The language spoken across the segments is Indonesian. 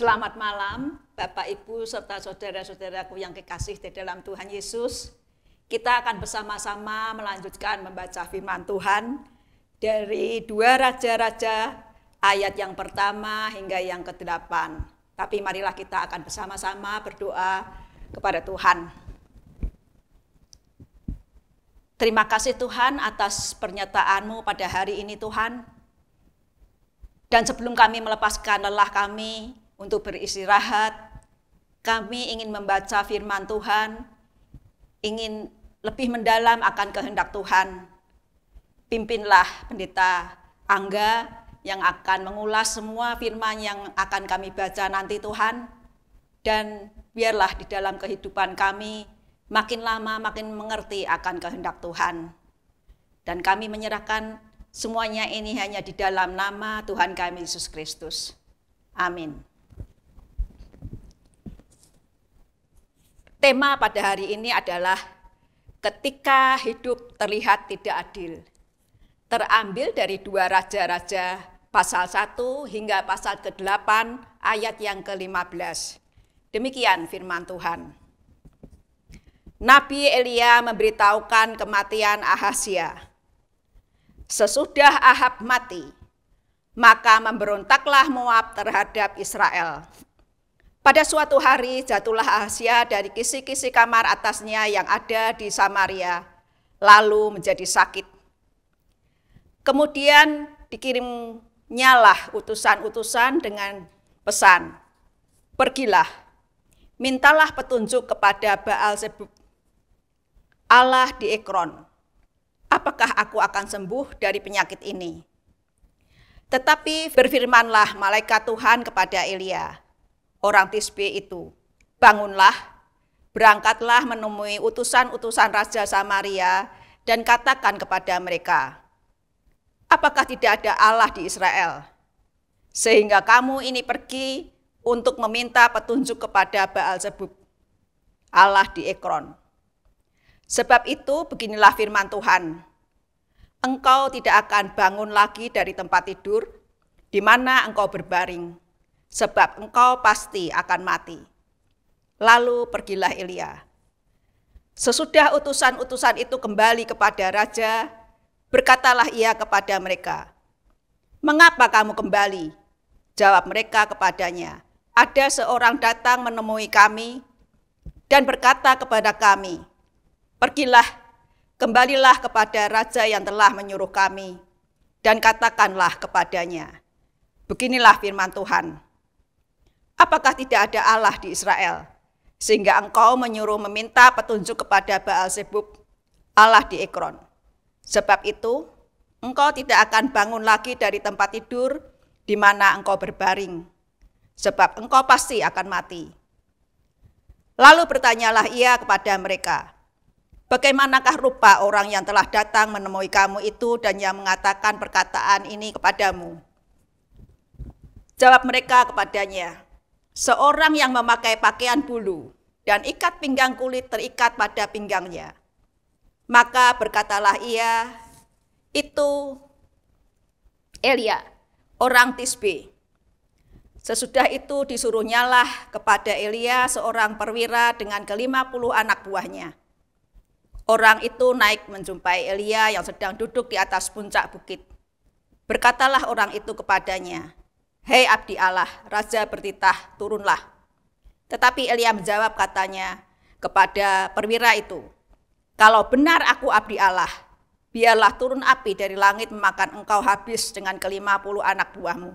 Selamat malam Bapak Ibu serta saudara-saudaraku yang kekasih di dalam Tuhan Yesus. Kita akan bersama-sama melanjutkan membaca firman Tuhan dari dua raja-raja ayat yang pertama hingga yang ke-8. Tapi marilah kita akan bersama-sama berdoa kepada Tuhan. Terima kasih Tuhan atas pernyataanmu pada hari ini Tuhan. Dan sebelum kami melepaskan lelah kami, untuk beristirahat. Kami ingin membaca firman Tuhan, ingin lebih mendalam akan kehendak Tuhan. Pimpinlah pendeta Angga yang akan mengulas semua firman yang akan kami baca nanti Tuhan. Dan biarlah di dalam kehidupan kami makin lama makin mengerti akan kehendak Tuhan. Dan kami menyerahkan semuanya ini hanya di dalam nama Tuhan kami Yesus Kristus. Amin. Tema pada hari ini adalah ketika hidup terlihat tidak adil. Terambil dari dua raja-raja pasal 1 hingga pasal ke-8 ayat yang ke-15. Demikian firman Tuhan. Nabi Elia memberitahukan kematian Ahasia. Sesudah Ahab mati, maka memberontaklah Moab terhadap Israel. Pada suatu hari jatuhlah Asia dari kisi-kisi kamar atasnya yang ada di Samaria, lalu menjadi sakit. Kemudian dikirimnyalah utusan-utusan dengan pesan, pergilah, mintalah petunjuk kepada Baal Zebub, Allah di Ekron. Apakah aku akan sembuh dari penyakit ini? Tetapi berfirmanlah malaikat Tuhan kepada Elia, orang Tisbe itu, bangunlah, berangkatlah menemui utusan-utusan Raja Samaria dan katakan kepada mereka, apakah tidak ada Allah di Israel? Sehingga kamu ini pergi untuk meminta petunjuk kepada Baal Zebub, Allah di Ekron. Sebab itu beginilah firman Tuhan, engkau tidak akan bangun lagi dari tempat tidur, di mana engkau berbaring sebab engkau pasti akan mati. Lalu pergilah Elia. Sesudah utusan-utusan itu kembali kepada raja, berkatalah ia kepada mereka, "Mengapa kamu kembali?" Jawab mereka kepadanya, "Ada seorang datang menemui kami dan berkata kepada kami, 'Pergilah, kembalilah kepada raja yang telah menyuruh kami.'" dan katakanlah kepadanya, "Beginilah firman Tuhan: Apakah tidak ada Allah di Israel? Sehingga engkau menyuruh meminta petunjuk kepada Baal Zebub, Allah di Ekron. Sebab itu, engkau tidak akan bangun lagi dari tempat tidur di mana engkau berbaring, sebab engkau pasti akan mati. Lalu bertanyalah ia kepada mereka, Bagaimanakah rupa orang yang telah datang menemui kamu itu dan yang mengatakan perkataan ini kepadamu? Jawab mereka kepadanya, Seorang yang memakai pakaian bulu dan ikat pinggang kulit terikat pada pinggangnya. Maka berkatalah ia, itu Elia, orang Tisbe. Sesudah itu disuruhnyalah kepada Elia seorang perwira dengan kelima puluh anak buahnya. Orang itu naik menjumpai Elia yang sedang duduk di atas puncak bukit. Berkatalah orang itu kepadanya, Hei abdi Allah, Raja bertitah, turunlah. Tetapi Elia menjawab katanya kepada perwira itu, kalau benar aku abdi Allah, biarlah turun api dari langit memakan engkau habis dengan kelima puluh anak buahmu.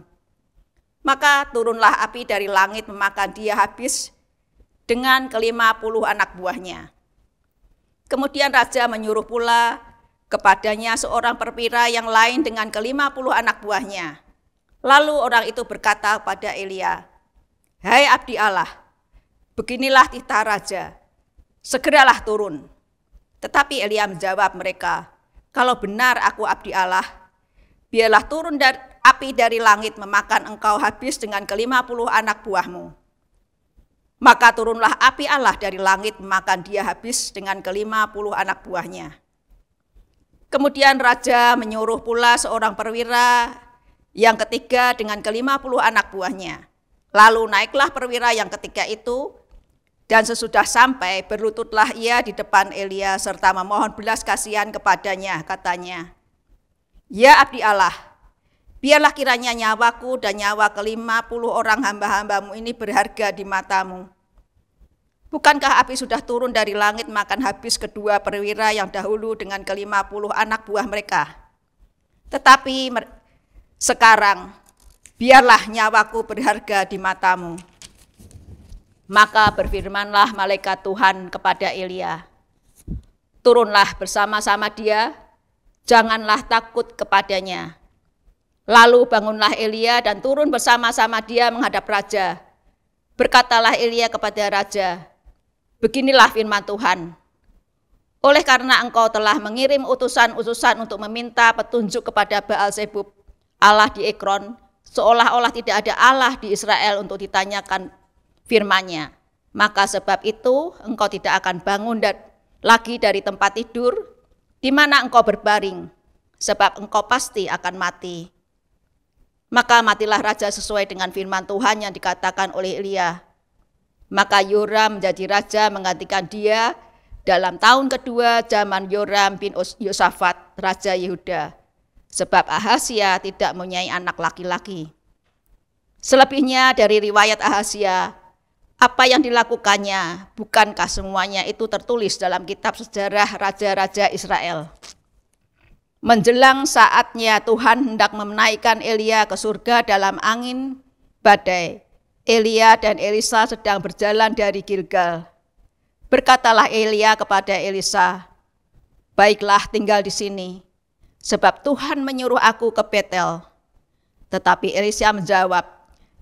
Maka turunlah api dari langit memakan dia habis dengan kelima puluh anak buahnya. Kemudian raja menyuruh pula kepadanya seorang perwira yang lain dengan kelima puluh anak buahnya. Lalu orang itu berkata pada Elia, Hai abdi Allah, beginilah titah raja, segeralah turun. Tetapi Elia menjawab mereka, kalau benar aku abdi Allah, biarlah turun dari api dari langit memakan engkau habis dengan kelima puluh anak buahmu. Maka turunlah api Allah dari langit memakan dia habis dengan kelima puluh anak buahnya. Kemudian raja menyuruh pula seorang perwira yang ketiga dengan kelima puluh anak buahnya. Lalu naiklah perwira yang ketiga itu, dan sesudah sampai berlututlah ia di depan Elia serta memohon belas kasihan kepadanya, katanya, Ya abdi Allah, biarlah kiranya nyawaku dan nyawa kelima puluh orang hamba-hambamu ini berharga di matamu. Bukankah api sudah turun dari langit makan habis kedua perwira yang dahulu dengan kelima puluh anak buah mereka? Tetapi sekarang, biarlah nyawaku berharga di matamu. Maka berfirmanlah malaikat Tuhan kepada Elia, Turunlah bersama-sama dia, janganlah takut kepadanya. Lalu bangunlah Elia dan turun bersama-sama dia menghadap raja. Berkatalah Elia kepada raja, Beginilah firman Tuhan, oleh karena engkau telah mengirim utusan-utusan untuk meminta petunjuk kepada Baal Zebub, Allah di Ekron, seolah-olah tidak ada Allah di Israel untuk ditanyakan firmannya. Maka sebab itu engkau tidak akan bangun dan lagi dari tempat tidur, di mana engkau berbaring, sebab engkau pasti akan mati. Maka matilah raja sesuai dengan firman Tuhan yang dikatakan oleh Elia. Maka Yoram menjadi raja menggantikan dia dalam tahun kedua zaman Yoram bin Yosafat, raja Yehuda Sebab Ahasia tidak mempunyai anak laki-laki. Selebihnya dari riwayat Ahasia, apa yang dilakukannya bukankah semuanya itu tertulis dalam kitab sejarah raja-raja Israel. Menjelang saatnya Tuhan hendak memenaikan Elia ke surga dalam angin badai. Elia dan Elisa sedang berjalan dari Gilgal. Berkatalah Elia kepada Elisa, "Baiklah, tinggal di sini sebab Tuhan menyuruh aku ke Betel. Tetapi Elisa menjawab,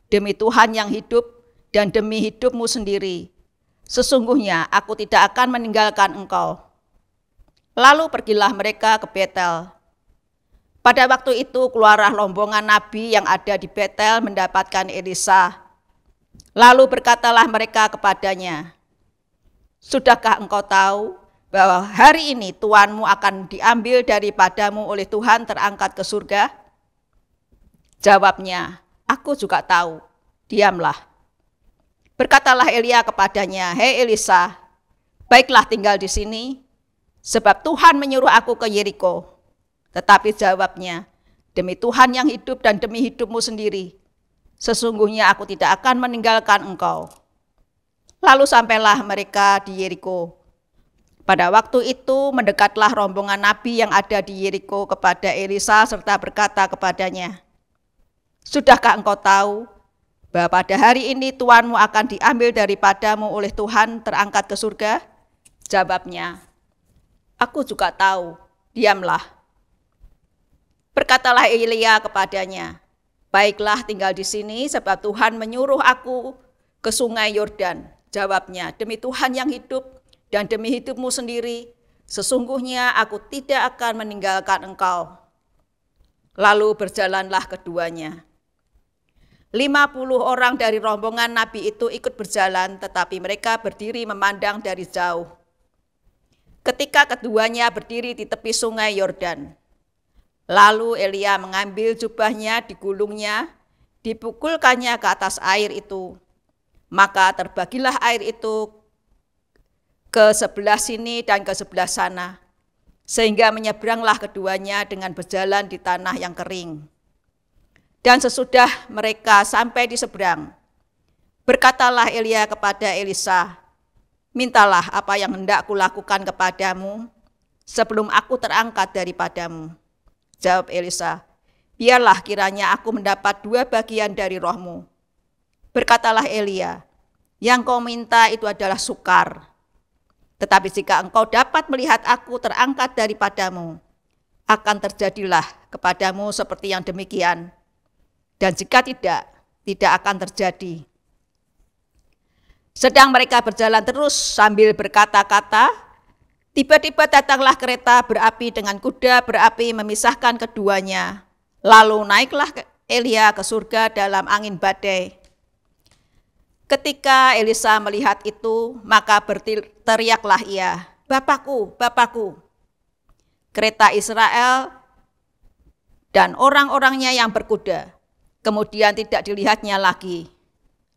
demi Tuhan yang hidup dan demi hidupmu sendiri, sesungguhnya aku tidak akan meninggalkan engkau. Lalu pergilah mereka ke Betel. Pada waktu itu keluarlah lombongan nabi yang ada di Betel mendapatkan Elisa. Lalu berkatalah mereka kepadanya, Sudahkah engkau tahu bahwa hari ini tuanmu akan diambil daripadamu oleh Tuhan terangkat ke surga? Jawabnya, aku juga tahu, diamlah. Berkatalah Elia kepadanya, Hei Elisa, baiklah tinggal di sini, sebab Tuhan menyuruh aku ke Yeriko. Tetapi jawabnya, demi Tuhan yang hidup dan demi hidupmu sendiri, sesungguhnya aku tidak akan meninggalkan engkau. Lalu sampailah mereka di Yeriko. Pada waktu itu mendekatlah rombongan nabi yang ada di Yeriko kepada Elisa serta berkata kepadanya, Sudahkah engkau tahu bahwa pada hari ini tuanmu akan diambil daripadamu oleh Tuhan terangkat ke surga? Jawabnya, Aku juga tahu, diamlah. Berkatalah Elia kepadanya, Baiklah tinggal di sini sebab Tuhan menyuruh aku ke sungai Yordan. Jawabnya, demi Tuhan yang hidup, dan demi hidupmu sendiri, sesungguhnya aku tidak akan meninggalkan engkau. Lalu berjalanlah keduanya. Lima puluh orang dari rombongan Nabi itu ikut berjalan, tetapi mereka berdiri memandang dari jauh. Ketika keduanya berdiri di tepi sungai Yordan, lalu Elia mengambil jubahnya, digulungnya, dipukulkannya ke atas air itu. Maka terbagilah air itu ke sebelah sini dan ke sebelah sana, sehingga menyeberanglah keduanya dengan berjalan di tanah yang kering. Dan sesudah mereka sampai di seberang, berkatalah Elia kepada Elisa, Mintalah apa yang hendak kulakukan kepadamu sebelum aku terangkat daripadamu. Jawab Elisa, biarlah kiranya aku mendapat dua bagian dari rohmu. Berkatalah Elia, yang kau minta itu adalah sukar, tetapi jika engkau dapat melihat aku terangkat daripadamu, akan terjadilah kepadamu seperti yang demikian. Dan jika tidak, tidak akan terjadi. Sedang mereka berjalan terus sambil berkata-kata, tiba-tiba datanglah kereta berapi dengan kuda berapi memisahkan keduanya. Lalu naiklah Elia ke surga dalam angin badai. Ketika Elisa melihat itu, maka berteriaklah ia, Bapakku, Bapakku. Kereta Israel dan orang-orangnya yang berkuda. Kemudian tidak dilihatnya lagi.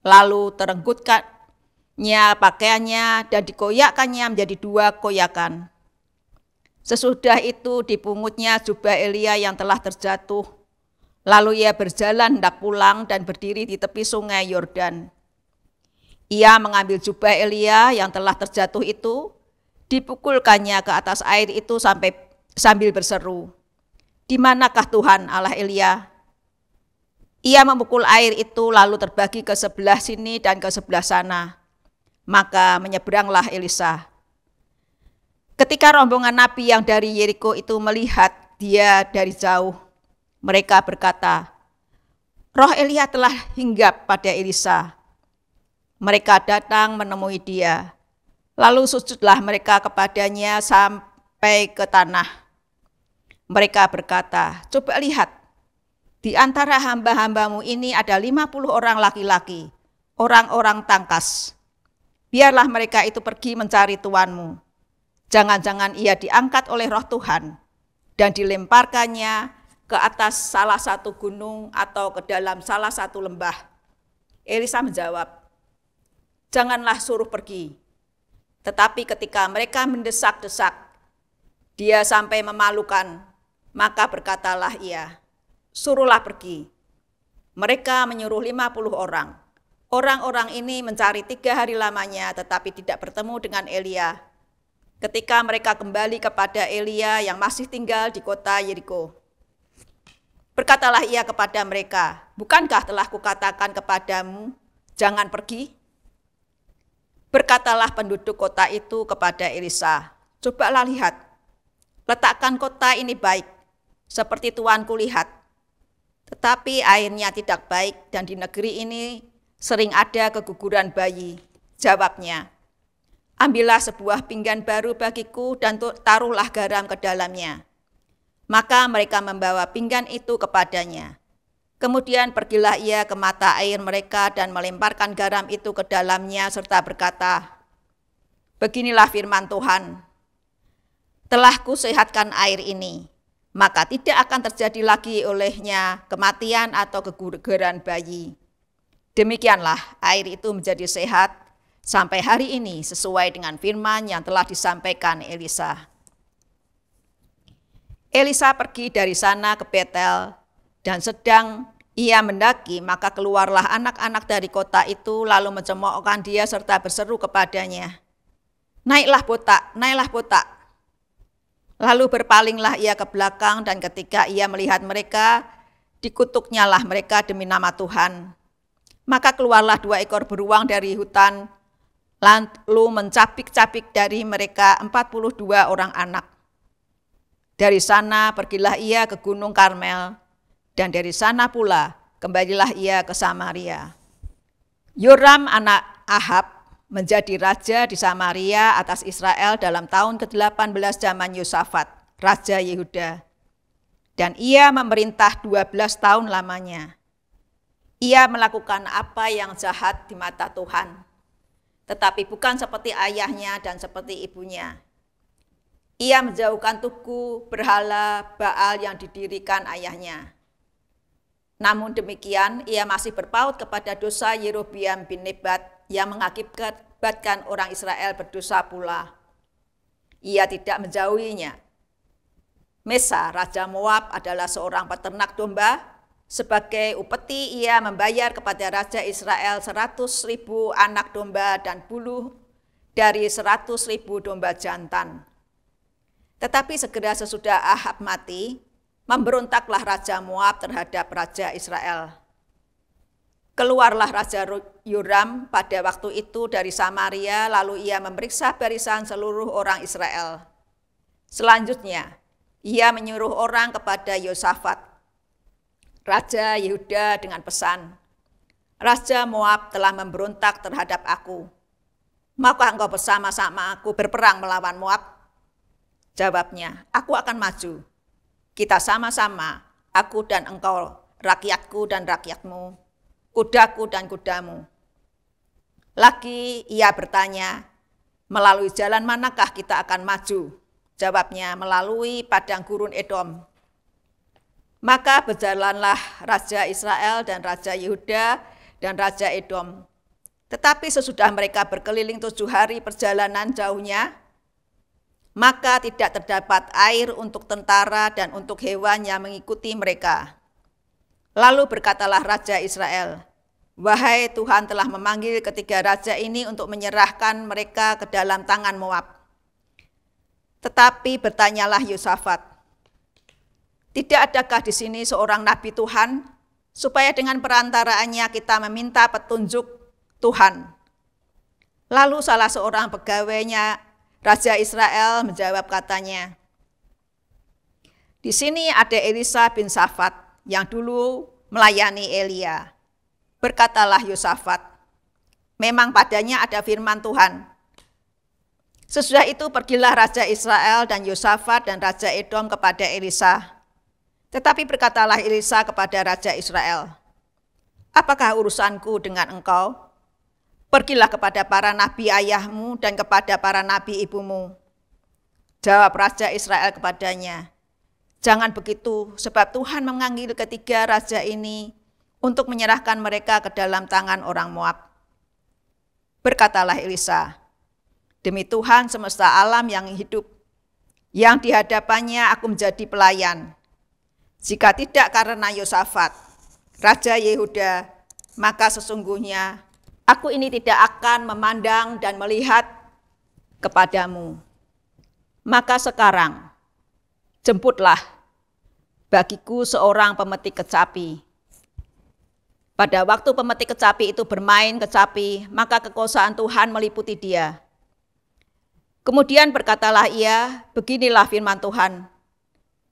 Lalu terenggutkannya pakaiannya dan dikoyakkannya menjadi dua koyakan. Sesudah itu dipungutnya jubah Elia yang telah terjatuh. Lalu ia berjalan hendak pulang dan berdiri di tepi sungai Yordan. Ia mengambil jubah Elia yang telah terjatuh itu, dipukulkannya ke atas air itu sampai sambil berseru, "Di manakah Tuhan Allah Elia?" Ia memukul air itu lalu terbagi ke sebelah sini dan ke sebelah sana. Maka menyeberanglah Elisa. Ketika rombongan nabi yang dari Yeriko itu melihat dia dari jauh, mereka berkata, "Roh Elia telah hinggap pada Elisa." Mereka datang menemui dia. Lalu sujudlah mereka kepadanya sampai ke tanah. Mereka berkata, coba lihat, di antara hamba-hambamu ini ada 50 orang laki-laki, orang-orang tangkas. Biarlah mereka itu pergi mencari tuanmu. Jangan-jangan ia diangkat oleh roh Tuhan dan dilemparkannya ke atas salah satu gunung atau ke dalam salah satu lembah. Elisa menjawab, janganlah suruh pergi. Tetapi ketika mereka mendesak-desak, dia sampai memalukan, maka berkatalah ia, suruhlah pergi. Mereka menyuruh 50 orang. Orang-orang ini mencari tiga hari lamanya tetapi tidak bertemu dengan Elia. Ketika mereka kembali kepada Elia yang masih tinggal di kota Yeriko. Berkatalah ia kepada mereka, bukankah telah kukatakan kepadamu, jangan pergi? Berkatalah penduduk kota itu kepada Elisa, cobalah lihat, letakkan kota ini baik, seperti tuanku lihat. Tetapi airnya tidak baik dan di negeri ini sering ada keguguran bayi. Jawabnya, ambillah sebuah pinggan baru bagiku dan taruhlah garam ke dalamnya. Maka mereka membawa pinggan itu kepadanya. Kemudian pergilah ia ke mata air mereka dan melemparkan garam itu ke dalamnya serta berkata, Beginilah firman Tuhan, telah kusehatkan air ini, maka tidak akan terjadi lagi olehnya kematian atau keguguran bayi. Demikianlah air itu menjadi sehat sampai hari ini sesuai dengan firman yang telah disampaikan Elisa. Elisa pergi dari sana ke Betel dan sedang ia mendaki, maka keluarlah anak-anak dari kota itu lalu mencemoohkan dia serta berseru kepadanya. Naiklah botak, naiklah botak. Lalu berpalinglah ia ke belakang dan ketika ia melihat mereka, dikutuknyalah mereka demi nama Tuhan. Maka keluarlah dua ekor beruang dari hutan, lalu mencapik-capik dari mereka 42 orang anak. Dari sana pergilah ia ke Gunung Karmel, dan dari sana pula kembalilah ia ke Samaria. Yoram anak Ahab menjadi raja di Samaria atas Israel dalam tahun ke-18 zaman Yosafat, raja Yehuda. Dan ia memerintah 12 tahun lamanya. Ia melakukan apa yang jahat di mata Tuhan, tetapi bukan seperti ayahnya dan seperti ibunya. Ia menjauhkan tugu berhala Baal yang didirikan ayahnya namun demikian, ia masih berpaut kepada dosa Yerobiam bin Nebat yang mengakibatkan orang Israel berdosa pula. Ia tidak menjauhinya. Mesa, Raja Moab adalah seorang peternak domba sebagai upeti ia membayar kepada Raja Israel seratus ribu anak domba dan bulu dari seratus ribu domba jantan. Tetapi segera sesudah Ahab mati, Memberontaklah Raja Moab terhadap Raja Israel. Keluarlah Raja Yoram pada waktu itu dari Samaria, lalu ia memeriksa barisan seluruh orang Israel. Selanjutnya, ia menyuruh orang kepada Yosafat, Raja Yehuda dengan pesan, Raja Moab telah memberontak terhadap aku. Maka engkau bersama-sama aku berperang melawan Moab? Jawabnya, aku akan maju kita sama-sama, aku dan engkau, rakyatku dan rakyatmu, kudaku dan kudamu. Lagi ia bertanya, melalui jalan manakah kita akan maju? Jawabnya, melalui padang gurun Edom. Maka berjalanlah Raja Israel dan Raja Yehuda dan Raja Edom. Tetapi sesudah mereka berkeliling tujuh hari perjalanan jauhnya, maka tidak terdapat air untuk tentara dan untuk hewan yang mengikuti mereka. Lalu berkatalah Raja Israel, Wahai Tuhan telah memanggil ketiga raja ini untuk menyerahkan mereka ke dalam tangan Moab. Tetapi bertanyalah Yusafat, Tidak adakah di sini seorang nabi Tuhan, supaya dengan perantaraannya kita meminta petunjuk Tuhan? Lalu salah seorang pegawainya Raja Israel menjawab katanya, di sini ada Elisa bin Safat yang dulu melayani Elia. Berkatalah Yusafat, memang padanya ada firman Tuhan. Sesudah itu pergilah Raja Israel dan Yusafat dan Raja Edom kepada Elisa. Tetapi berkatalah Elisa kepada Raja Israel, Apakah urusanku dengan engkau? Pergilah kepada para nabi ayahmu dan kepada para nabi ibumu. Jawab Raja Israel kepadanya, Jangan begitu, sebab Tuhan menganggil ketiga raja ini untuk menyerahkan mereka ke dalam tangan orang Moab. Berkatalah Elisa, Demi Tuhan semesta alam yang hidup, yang dihadapannya aku menjadi pelayan. Jika tidak karena Yosafat, Raja Yehuda, maka sesungguhnya Aku ini tidak akan memandang dan melihat kepadamu. Maka sekarang, jemputlah bagiku seorang pemetik kecapi. Pada waktu pemetik kecapi itu bermain kecapi, maka kekuasaan Tuhan meliputi dia. Kemudian berkatalah ia, beginilah firman Tuhan,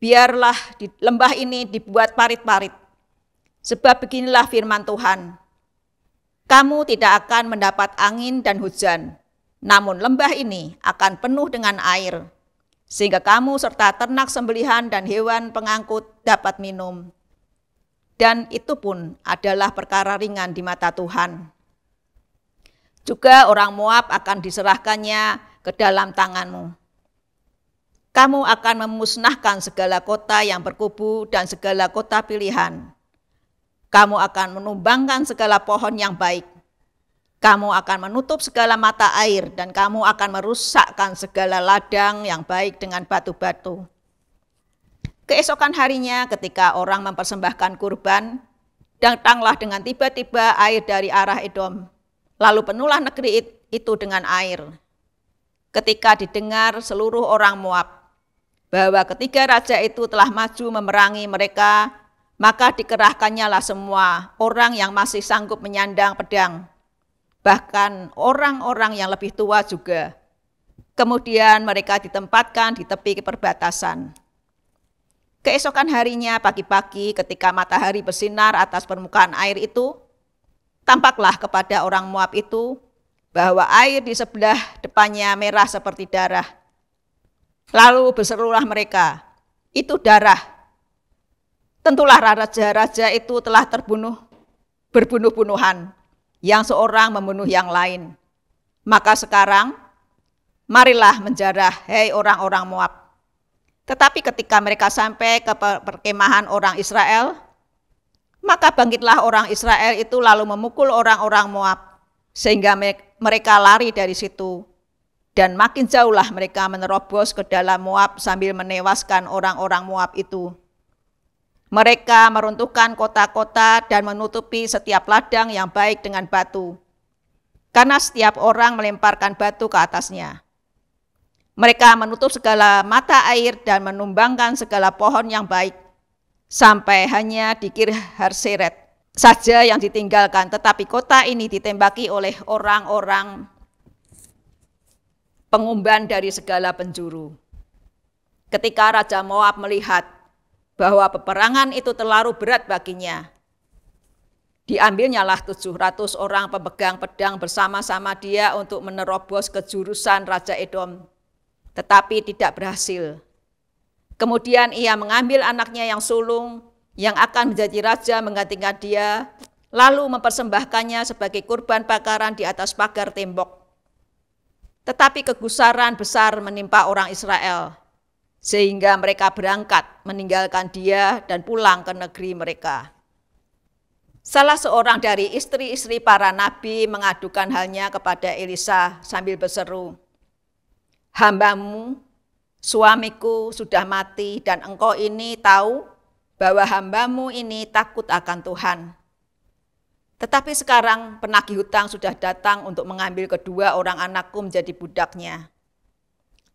biarlah di lembah ini dibuat parit-parit. Sebab beginilah firman Tuhan, kamu tidak akan mendapat angin dan hujan, namun lembah ini akan penuh dengan air, sehingga kamu serta ternak sembelihan dan hewan pengangkut dapat minum. Dan itu pun adalah perkara ringan di mata Tuhan. Juga orang Moab akan diserahkannya ke dalam tanganmu. Kamu akan memusnahkan segala kota yang berkubu dan segala kota pilihan. Kamu akan menumbangkan segala pohon yang baik. Kamu akan menutup segala mata air dan kamu akan merusakkan segala ladang yang baik dengan batu-batu. Keesokan harinya ketika orang mempersembahkan kurban, datanglah dengan tiba-tiba air dari arah Edom. Lalu penuhlah negeri itu dengan air. Ketika didengar seluruh orang Moab bahwa ketiga raja itu telah maju memerangi mereka, maka dikerahkannya lah semua orang yang masih sanggup menyandang pedang, bahkan orang-orang yang lebih tua juga. Kemudian mereka ditempatkan di tepi perbatasan. Keesokan harinya pagi-pagi ketika matahari bersinar atas permukaan air itu, tampaklah kepada orang muab itu bahwa air di sebelah depannya merah seperti darah. Lalu berserulah mereka, itu darah, Tentulah raja-raja itu telah terbunuh berbunuh-bunuhan, yang seorang membunuh yang lain. Maka sekarang, marilah menjarah, hei orang-orang Moab. Tetapi ketika mereka sampai ke perkemahan orang Israel, maka bangkitlah orang Israel itu lalu memukul orang-orang Moab, sehingga mereka lari dari situ. Dan makin jauhlah mereka menerobos ke dalam Moab sambil menewaskan orang-orang Moab itu. Mereka meruntuhkan kota-kota dan menutupi setiap ladang yang baik dengan batu, karena setiap orang melemparkan batu ke atasnya. Mereka menutup segala mata air dan menumbangkan segala pohon yang baik, sampai hanya di Kir Harseret saja yang ditinggalkan, tetapi kota ini ditembaki oleh orang-orang pengumban dari segala penjuru. Ketika Raja Moab melihat bahwa peperangan itu terlalu berat baginya. Diambilnyalah lah 700 orang pemegang pedang bersama-sama dia untuk menerobos ke jurusan Raja Edom, tetapi tidak berhasil. Kemudian ia mengambil anaknya yang sulung, yang akan menjadi raja menggantikan dia, lalu mempersembahkannya sebagai kurban bakaran di atas pagar tembok. Tetapi kegusaran besar menimpa orang Israel, sehingga mereka berangkat meninggalkan dia dan pulang ke negeri mereka. Salah seorang dari istri-istri para nabi mengadukan halnya kepada Elisa sambil berseru, "Hambamu, suamiku sudah mati dan engkau ini tahu bahwa hambamu ini takut akan Tuhan." Tetapi sekarang penagih hutang sudah datang untuk mengambil kedua orang anakku menjadi budaknya.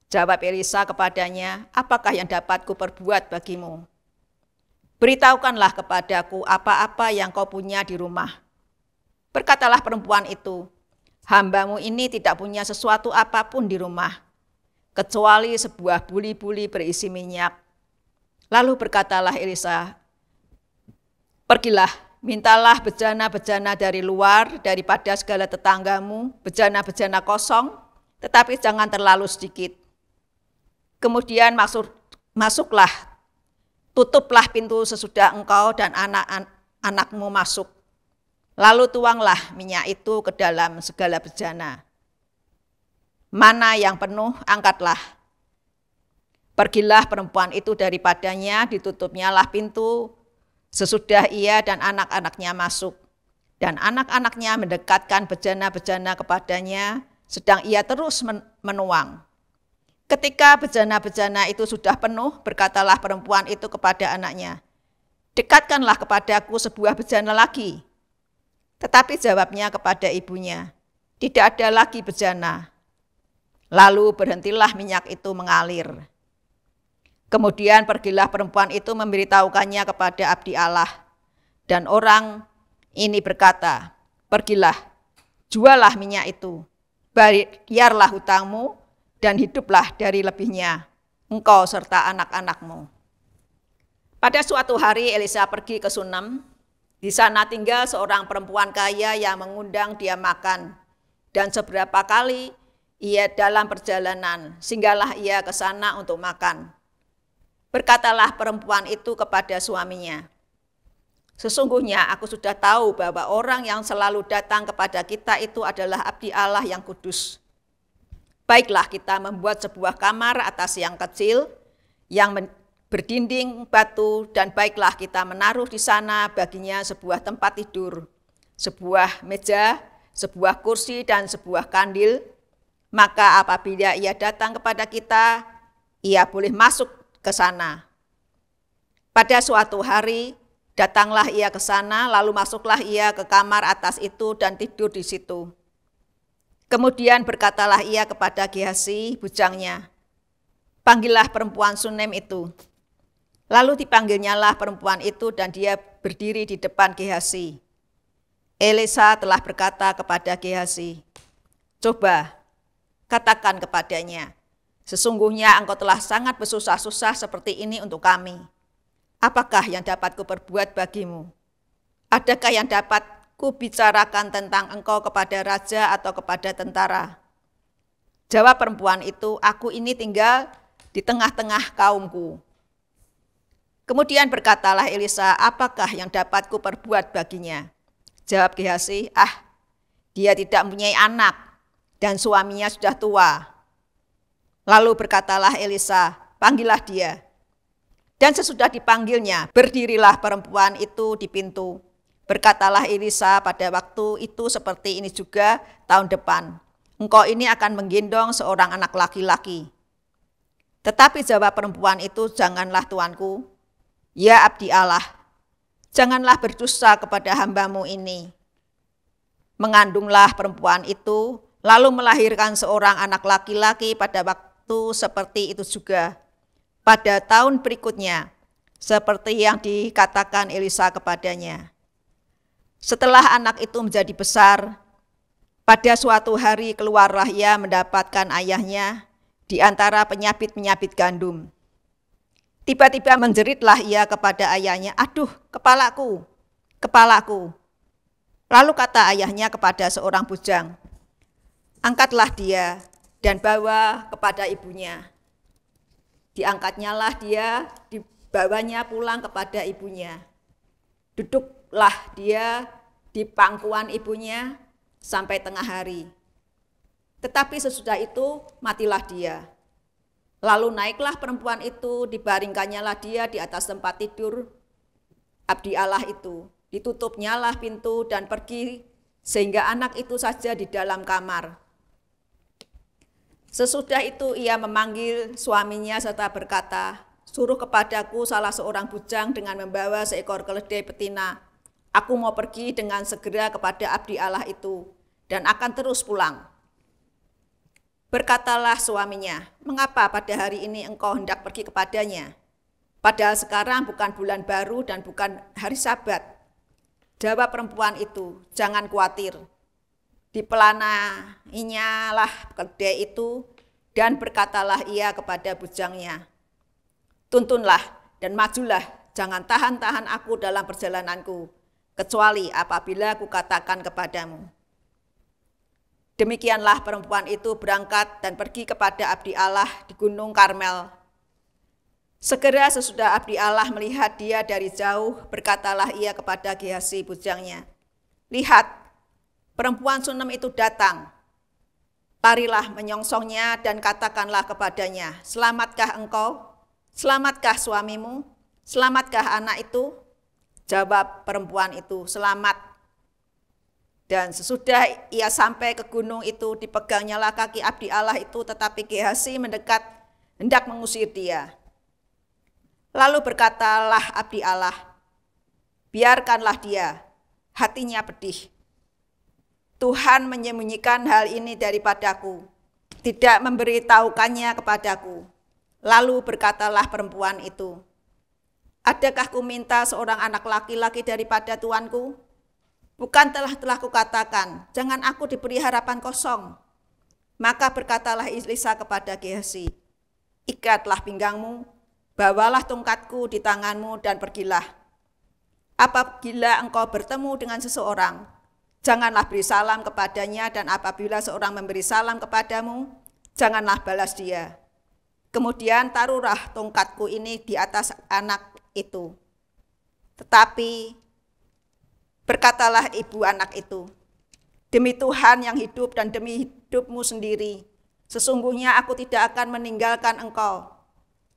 Jawab Elisa kepadanya, apakah yang dapat ku perbuat bagimu? Beritahukanlah kepadaku apa-apa yang kau punya di rumah. Berkatalah perempuan itu, hambamu ini tidak punya sesuatu apapun di rumah, kecuali sebuah buli-buli berisi minyak. Lalu berkatalah Elisa, pergilah, mintalah bejana-bejana dari luar daripada segala tetanggamu, bejana-bejana kosong, tetapi jangan terlalu sedikit Kemudian masuk, masuklah, tutuplah pintu sesudah engkau dan anak an, anakmu masuk. Lalu tuanglah minyak itu ke dalam segala bejana. Mana yang penuh, angkatlah. Pergilah perempuan itu daripadanya, ditutupnyalah pintu, sesudah ia dan anak-anaknya masuk. Dan anak-anaknya mendekatkan bejana-bejana kepadanya, sedang ia terus menuang. Ketika bejana-bejana itu sudah penuh, berkatalah perempuan itu kepada anaknya, Dekatkanlah kepadaku sebuah bejana lagi. Tetapi jawabnya kepada ibunya, Tidak ada lagi bejana. Lalu berhentilah minyak itu mengalir. Kemudian pergilah perempuan itu memberitahukannya kepada abdi Allah. Dan orang ini berkata, Pergilah, jualah minyak itu, bayarlah hutangmu, dan hiduplah dari lebihnya, engkau serta anak-anakmu. Pada suatu hari Elisa pergi ke Sunam. di sana tinggal seorang perempuan kaya yang mengundang dia makan, dan seberapa kali ia dalam perjalanan, singgahlah ia ke sana untuk makan. Berkatalah perempuan itu kepada suaminya, Sesungguhnya aku sudah tahu bahwa orang yang selalu datang kepada kita itu adalah abdi Allah yang kudus. Baiklah kita membuat sebuah kamar atas yang kecil yang berdinding batu dan baiklah kita menaruh di sana baginya sebuah tempat tidur, sebuah meja, sebuah kursi dan sebuah kandil. Maka apabila ia datang kepada kita, ia boleh masuk ke sana. Pada suatu hari datanglah ia ke sana lalu masuklah ia ke kamar atas itu dan tidur di situ. Kemudian berkatalah ia kepada Gehasi, bujangnya, panggillah perempuan Sunem itu. Lalu dipanggilnyalah perempuan itu dan dia berdiri di depan Gehasi. Elisa telah berkata kepada Gehasi, Coba, katakan kepadanya, sesungguhnya engkau telah sangat bersusah-susah seperti ini untuk kami. Apakah yang dapat kuperbuat bagimu? Adakah yang dapat bicarakan tentang engkau kepada raja atau kepada tentara. Jawab perempuan itu, aku ini tinggal di tengah-tengah kaumku. Kemudian berkatalah Elisa, apakah yang dapat ku perbuat baginya? Jawab Gehazi, ah dia tidak mempunyai anak dan suaminya sudah tua. Lalu berkatalah Elisa, panggillah dia. Dan sesudah dipanggilnya, berdirilah perempuan itu di pintu Berkatalah Elisa pada waktu itu seperti ini juga tahun depan. Engkau ini akan menggendong seorang anak laki-laki. Tetapi jawab perempuan itu, janganlah tuanku, ya abdi Allah, janganlah berdosa kepada hambamu ini. Mengandunglah perempuan itu, lalu melahirkan seorang anak laki-laki pada waktu seperti itu juga. Pada tahun berikutnya, seperti yang dikatakan Elisa kepadanya. Setelah anak itu menjadi besar, pada suatu hari keluarlah ia mendapatkan ayahnya di antara penyabit-penyabit gandum. Tiba-tiba menjeritlah ia kepada ayahnya, aduh kepalaku, kepalaku. Lalu kata ayahnya kepada seorang bujang, angkatlah dia dan bawa kepada ibunya. Diangkatnyalah dia, dibawanya pulang kepada ibunya. Duduk lah dia di pangkuan ibunya sampai tengah hari. Tetapi sesudah itu matilah dia. Lalu naiklah perempuan itu, dibaringkannya lah dia di atas tempat tidur abdi Allah itu. Ditutupnya lah pintu dan pergi sehingga anak itu saja di dalam kamar. Sesudah itu ia memanggil suaminya serta berkata, suruh kepadaku salah seorang bujang dengan membawa seekor keledai betina Aku mau pergi dengan segera kepada abdi Allah itu dan akan terus pulang. Berkatalah suaminya, mengapa pada hari ini engkau hendak pergi kepadanya? Padahal sekarang bukan bulan baru dan bukan hari sabat. Jawab perempuan itu, jangan khawatir. Di pelana inyalah kedai itu dan berkatalah ia kepada bujangnya, Tuntunlah dan majulah, jangan tahan-tahan aku dalam perjalananku kecuali apabila aku katakan kepadamu. Demikianlah perempuan itu berangkat dan pergi kepada abdi Allah di Gunung Karmel. Segera sesudah abdi Allah melihat dia dari jauh, berkatalah ia kepada Gehasi bujangnya, Lihat, perempuan Sunem itu datang, Tarilah menyongsongnya dan katakanlah kepadanya, selamatkah engkau? Selamatkah suamimu? Selamatkah anak itu? Jawab perempuan itu, selamat. Dan sesudah ia sampai ke gunung itu, dipegangnya lah kaki abdi Allah itu, tetapi Gehasi mendekat, hendak mengusir dia. Lalu berkatalah abdi Allah, biarkanlah dia, hatinya pedih. Tuhan menyembunyikan hal ini daripadaku, tidak memberitahukannya kepadaku. Lalu berkatalah perempuan itu, Adakah ku minta seorang anak laki-laki daripada tuanku? Bukan telah telah kukatakan, jangan aku diberi harapan kosong. Maka berkatalah Elisa kepada Gehazi, ikatlah pinggangmu, bawalah tongkatku di tanganmu dan pergilah. Apabila engkau bertemu dengan seseorang, janganlah beri salam kepadanya dan apabila seorang memberi salam kepadamu, janganlah balas dia. Kemudian taruhlah tongkatku ini di atas anak itu. Tetapi berkatalah ibu anak itu, Demi Tuhan yang hidup dan demi hidupmu sendiri, sesungguhnya aku tidak akan meninggalkan engkau.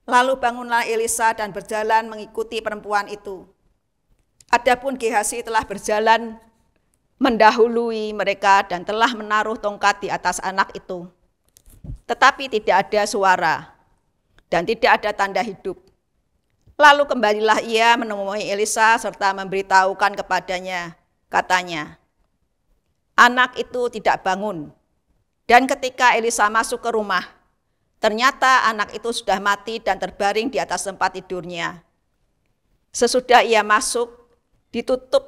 Lalu bangunlah Elisa dan berjalan mengikuti perempuan itu. Adapun Gehazi telah berjalan mendahului mereka dan telah menaruh tongkat di atas anak itu. Tetapi tidak ada suara dan tidak ada tanda hidup. Lalu kembalilah ia menemui Elisa serta memberitahukan kepadanya, katanya, anak itu tidak bangun. Dan ketika Elisa masuk ke rumah, ternyata anak itu sudah mati dan terbaring di atas tempat tidurnya. Sesudah ia masuk,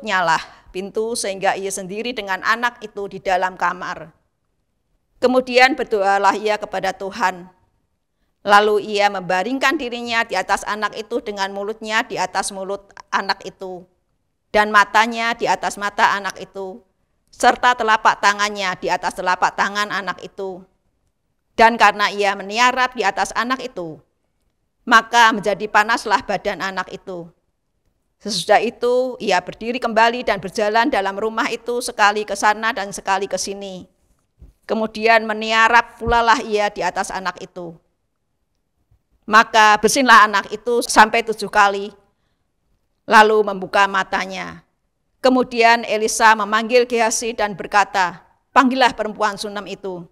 nyala pintu sehingga ia sendiri dengan anak itu di dalam kamar. Kemudian berdoalah ia kepada Tuhan, Lalu ia membaringkan dirinya di atas anak itu dengan mulutnya di atas mulut anak itu, dan matanya di atas mata anak itu, serta telapak tangannya di atas telapak tangan anak itu. Dan karena ia meniarap di atas anak itu, maka menjadi panaslah badan anak itu. Sesudah itu, ia berdiri kembali dan berjalan dalam rumah itu sekali ke sana dan sekali ke sini. Kemudian meniarap pula lah ia di atas anak itu. Maka bersinlah anak itu sampai tujuh kali, lalu membuka matanya. Kemudian Elisa memanggil Gehasi dan berkata, panggillah perempuan sunam itu.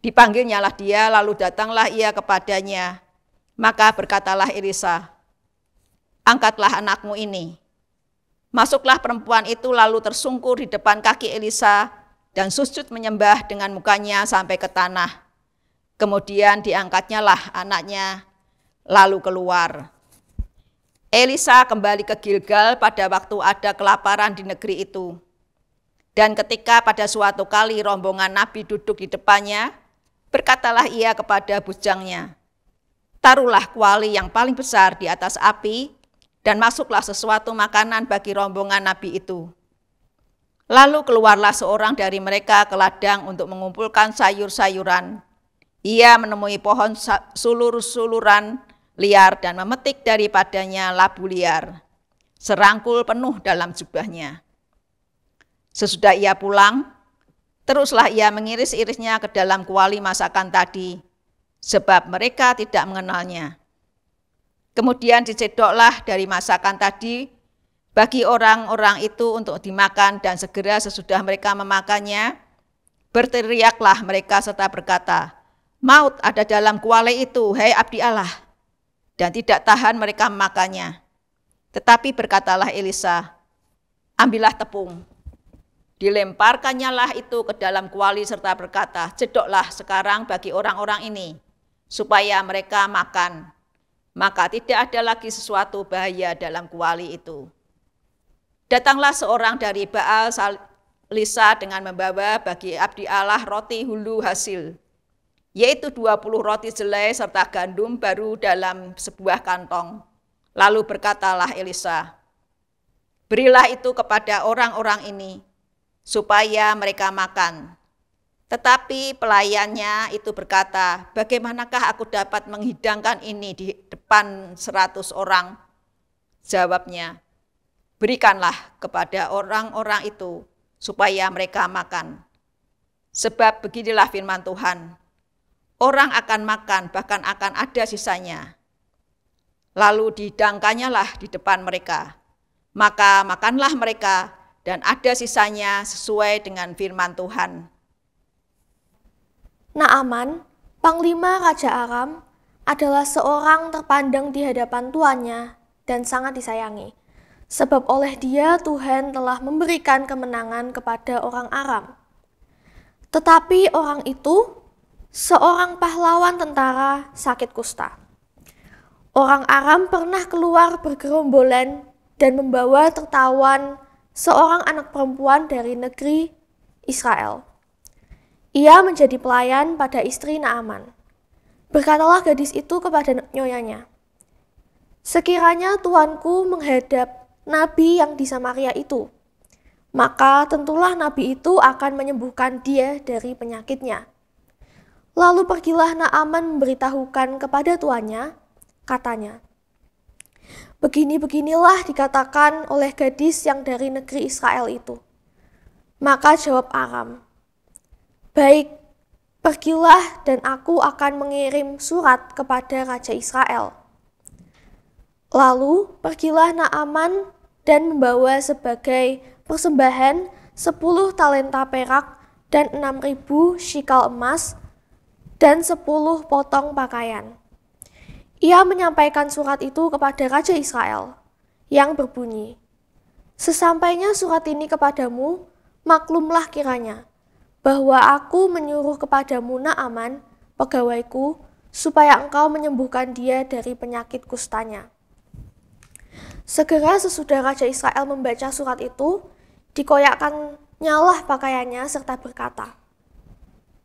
Dipanggilnyalah dia, lalu datanglah ia kepadanya. Maka berkatalah Elisa, angkatlah anakmu ini. Masuklah perempuan itu lalu tersungkur di depan kaki Elisa dan sujud menyembah dengan mukanya sampai ke tanah. Kemudian diangkatnyalah anaknya lalu keluar. Elisa kembali ke Gilgal pada waktu ada kelaparan di negeri itu. Dan ketika pada suatu kali rombongan nabi duduk di depannya, berkatalah ia kepada bujangnya, "Taruhlah kuali yang paling besar di atas api dan masuklah sesuatu makanan bagi rombongan nabi itu." Lalu keluarlah seorang dari mereka ke ladang untuk mengumpulkan sayur-sayuran. Ia menemui pohon sulur-suluran liar dan memetik daripadanya labu liar, serangkul penuh dalam jubahnya. Sesudah ia pulang, teruslah ia mengiris-irisnya ke dalam kuali masakan tadi, sebab mereka tidak mengenalnya. Kemudian dicedoklah dari masakan tadi bagi orang-orang itu untuk dimakan dan segera sesudah mereka memakannya, berteriaklah mereka serta berkata, Maut ada dalam kuali itu, hei abdi Allah dan tidak tahan mereka makannya. Tetapi berkatalah Elisa, ambillah tepung. Dilemparkannya lah itu ke dalam kuali serta berkata, cedoklah sekarang bagi orang-orang ini, supaya mereka makan. Maka tidak ada lagi sesuatu bahaya dalam kuali itu. Datanglah seorang dari Baal Lisa dengan membawa bagi abdi Allah roti hulu hasil yaitu 20 roti jelai serta gandum baru dalam sebuah kantong. Lalu berkatalah Elisa, Berilah itu kepada orang-orang ini, supaya mereka makan. Tetapi pelayannya itu berkata, bagaimanakah aku dapat menghidangkan ini di depan seratus orang? Jawabnya, berikanlah kepada orang-orang itu, supaya mereka makan. Sebab beginilah firman Tuhan, Orang akan makan, bahkan akan ada sisanya. Lalu didangkanyalah di depan mereka. Maka makanlah mereka, dan ada sisanya sesuai dengan firman Tuhan. Naaman, panglima Raja Aram, adalah seorang terpandang di hadapan tuannya dan sangat disayangi. Sebab oleh dia Tuhan telah memberikan kemenangan kepada orang Aram. Tetapi orang itu seorang pahlawan tentara sakit kusta. Orang Aram pernah keluar bergerombolan dan membawa tertawan seorang anak perempuan dari negeri Israel. Ia menjadi pelayan pada istri Naaman. Berkatalah gadis itu kepada nyonyanya, Sekiranya tuanku menghadap nabi yang di Samaria itu, maka tentulah nabi itu akan menyembuhkan dia dari penyakitnya. Lalu pergilah Naaman memberitahukan kepada tuannya, katanya, Begini-beginilah dikatakan oleh gadis yang dari negeri Israel itu. Maka jawab Aram, Baik, pergilah dan aku akan mengirim surat kepada Raja Israel. Lalu pergilah Naaman dan membawa sebagai persembahan sepuluh talenta perak dan enam ribu shikal emas dan sepuluh potong pakaian. Ia menyampaikan surat itu kepada Raja Israel, yang berbunyi, Sesampainya surat ini kepadamu, maklumlah kiranya, bahwa aku menyuruh kepadamu Naaman, pegawaiku, supaya engkau menyembuhkan dia dari penyakit kustanya. Segera sesudah Raja Israel membaca surat itu, dikoyakkan nyalah pakaiannya serta berkata,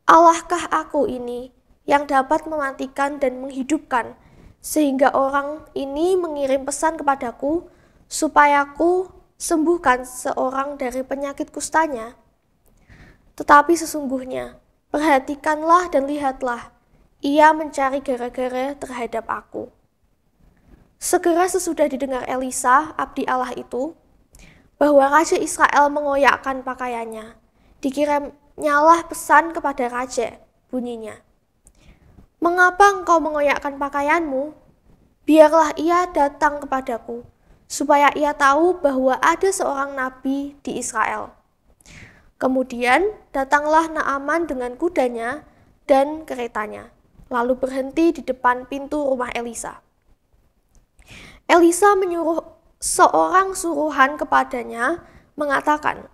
Allahkah aku ini yang dapat mematikan dan menghidupkan, sehingga orang ini mengirim pesan kepadaku supaya aku sembuhkan seorang dari penyakit kustanya. Tetapi sesungguhnya, perhatikanlah dan lihatlah, ia mencari gara-gara terhadap aku. Segera sesudah didengar Elisa, abdi Allah itu, bahwa Raja Israel mengoyakkan pakaiannya, dikirim Nyalah pesan kepada Raja, bunyinya. Mengapa engkau mengoyakkan pakaianmu? Biarlah ia datang kepadaku, supaya ia tahu bahwa ada seorang nabi di Israel. Kemudian datanglah Naaman dengan kudanya dan keretanya, lalu berhenti di depan pintu rumah Elisa. Elisa menyuruh seorang suruhan kepadanya mengatakan,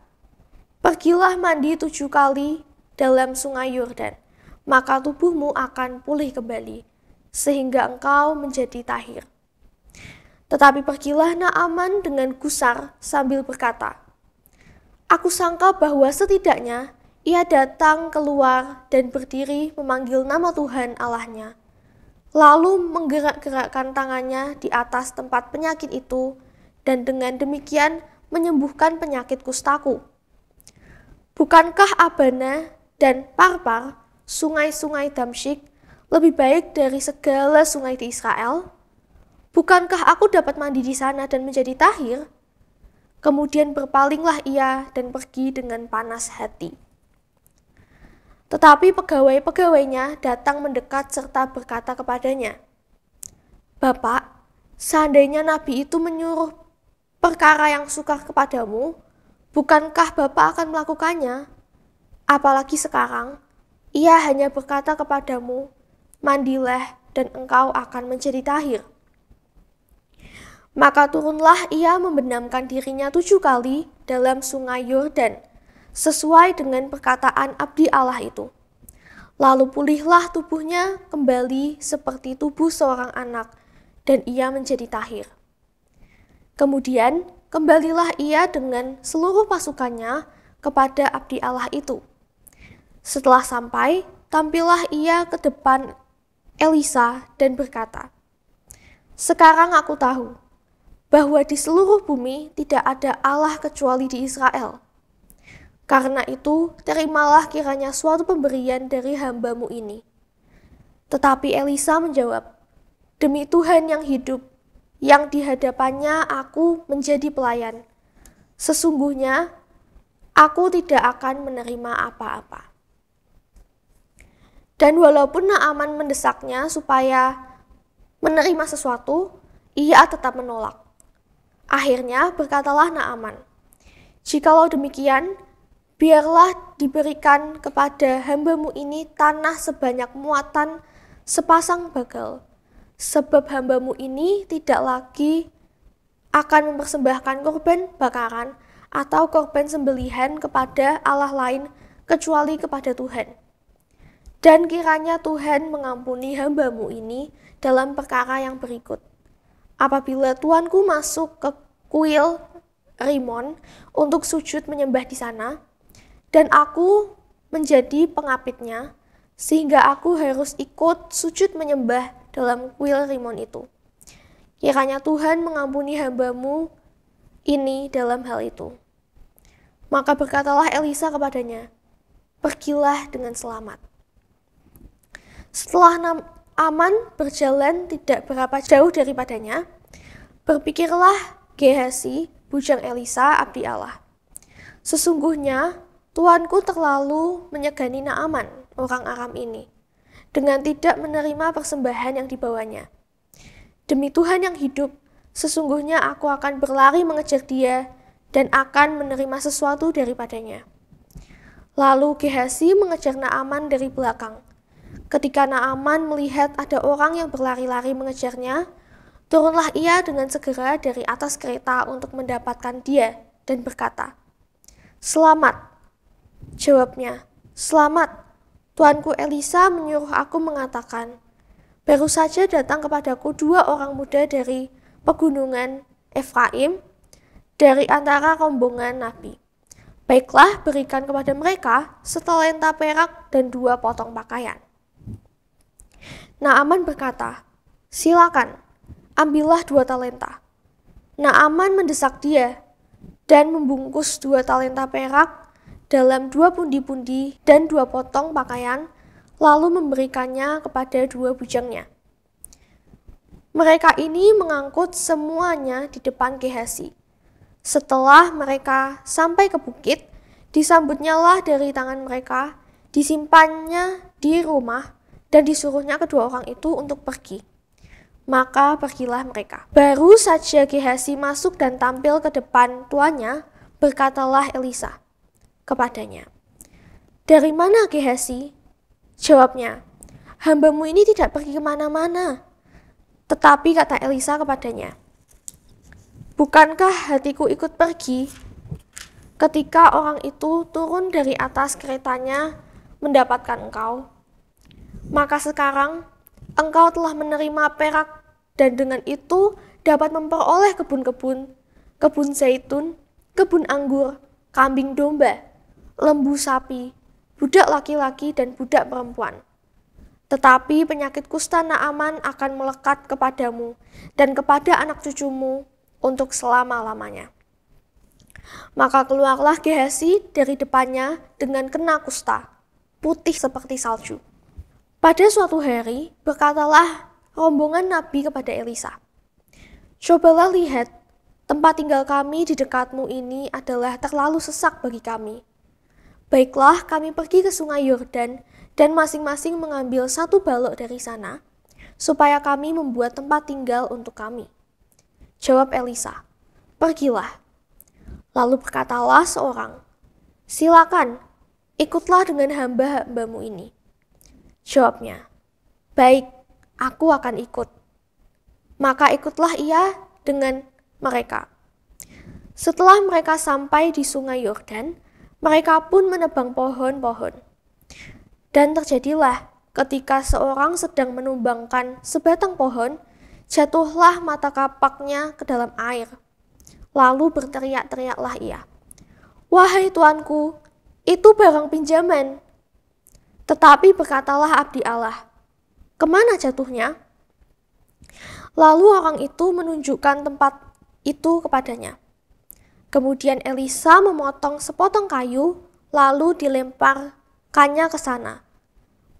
Pergilah mandi tujuh kali dalam sungai Yordan, maka tubuhmu akan pulih kembali, sehingga engkau menjadi tahir. Tetapi pergilah Naaman dengan gusar sambil berkata, Aku sangka bahwa setidaknya ia datang keluar dan berdiri memanggil nama Tuhan Allahnya. Lalu menggerak-gerakkan tangannya di atas tempat penyakit itu, dan dengan demikian menyembuhkan penyakit kustaku. Bukankah Abana dan Parpar, sungai-sungai Damsyik, lebih baik dari segala sungai di Israel? Bukankah aku dapat mandi di sana dan menjadi tahir? Kemudian berpalinglah ia dan pergi dengan panas hati. Tetapi pegawai-pegawainya datang mendekat serta berkata kepadanya, Bapak, seandainya Nabi itu menyuruh perkara yang sukar kepadamu, Bukankah Bapak akan melakukannya? Apalagi sekarang, ia hanya berkata kepadamu, Mandilah dan engkau akan menjadi tahir. Maka turunlah ia membenamkan dirinya tujuh kali dalam sungai Yordan, sesuai dengan perkataan abdi Allah itu. Lalu pulihlah tubuhnya kembali seperti tubuh seorang anak, dan ia menjadi tahir. Kemudian Kembalilah ia dengan seluruh pasukannya kepada abdi Allah itu. Setelah sampai, tampillah ia ke depan Elisa dan berkata, Sekarang aku tahu bahwa di seluruh bumi tidak ada Allah kecuali di Israel. Karena itu, terimalah kiranya suatu pemberian dari hambamu ini. Tetapi Elisa menjawab, Demi Tuhan yang hidup, yang dihadapannya aku menjadi pelayan. Sesungguhnya aku tidak akan menerima apa-apa. Dan walaupun Naaman mendesaknya supaya menerima sesuatu, ia tetap menolak. Akhirnya berkatalah Naaman, Jikalau demikian, biarlah diberikan kepada hambamu ini tanah sebanyak muatan sepasang bagel." sebab hambamu ini tidak lagi akan mempersembahkan korban bakaran atau korban sembelihan kepada Allah lain kecuali kepada Tuhan. Dan kiranya Tuhan mengampuni hambamu ini dalam perkara yang berikut. Apabila tuanku masuk ke kuil Rimon untuk sujud menyembah di sana, dan aku menjadi pengapitnya, sehingga aku harus ikut sujud menyembah dalam kuil Rimon itu. Kiranya Tuhan mengampuni hambamu ini dalam hal itu. Maka berkatalah Elisa kepadanya, pergilah dengan selamat. Setelah Aman berjalan tidak berapa jauh daripadanya, berpikirlah Gehazi, bujang Elisa, abdi Allah. Sesungguhnya Tuanku terlalu menyegani Naaman, orang Aram ini, dengan tidak menerima persembahan yang dibawanya. Demi Tuhan yang hidup, sesungguhnya aku akan berlari mengejar dia dan akan menerima sesuatu daripadanya. Lalu Gehasi mengejar Naaman dari belakang. Ketika Naaman melihat ada orang yang berlari-lari mengejarnya, turunlah ia dengan segera dari atas kereta untuk mendapatkan dia dan berkata, Selamat. Jawabnya, Selamat, Tuanku Elisa menyuruh aku mengatakan, Baru saja datang kepadaku dua orang muda dari pegunungan Efraim, dari antara rombongan Nabi. Baiklah, berikan kepada mereka setalenta perak dan dua potong pakaian. Naaman berkata, Silakan, ambillah dua talenta. Naaman mendesak dia dan membungkus dua talenta perak dalam dua pundi-pundi dan dua potong pakaian, lalu memberikannya kepada dua bujangnya. Mereka ini mengangkut semuanya di depan Gehasi. Setelah mereka sampai ke bukit, disambutnyalah dari tangan mereka, disimpannya di rumah, dan disuruhnya kedua orang itu untuk pergi. Maka pergilah mereka. Baru saja Gehasi masuk dan tampil ke depan tuannya, berkatalah Elisa, kepadanya, Dari mana Gehasi? Jawabnya, hambamu ini tidak pergi kemana-mana. Tetapi kata Elisa kepadanya, Bukankah hatiku ikut pergi ketika orang itu turun dari atas keretanya mendapatkan engkau? Maka sekarang engkau telah menerima perak dan dengan itu dapat memperoleh kebun-kebun, kebun zaitun, kebun anggur, kambing domba, lembu sapi, budak laki-laki dan budak perempuan. Tetapi penyakit kusta Naaman akan melekat kepadamu dan kepada anak cucumu untuk selama-lamanya. Maka keluarlah Gehasi dari depannya dengan kena kusta, putih seperti salju. Pada suatu hari, berkatalah rombongan Nabi kepada Elisa, Cobalah lihat, tempat tinggal kami di dekatmu ini adalah terlalu sesak bagi kami, Baiklah, kami pergi ke sungai Yordan, dan masing-masing mengambil satu balok dari sana, supaya kami membuat tempat tinggal untuk kami. Jawab Elisa, pergilah. Lalu berkatalah seorang, silakan, ikutlah dengan hamba-hambamu ini. Jawabnya, baik, aku akan ikut. Maka ikutlah ia dengan mereka. Setelah mereka sampai di sungai Yordan, mereka pun menebang pohon-pohon. Dan terjadilah ketika seorang sedang menumbangkan sebatang pohon, jatuhlah mata kapaknya ke dalam air. Lalu berteriak-teriaklah ia, "Wahai tuanku, itu barang pinjaman." Tetapi berkatalah abdi Allah, "Kemana jatuhnya?" Lalu orang itu menunjukkan tempat itu kepadanya. Kemudian Elisa memotong sepotong kayu, lalu dilemparkannya ke sana.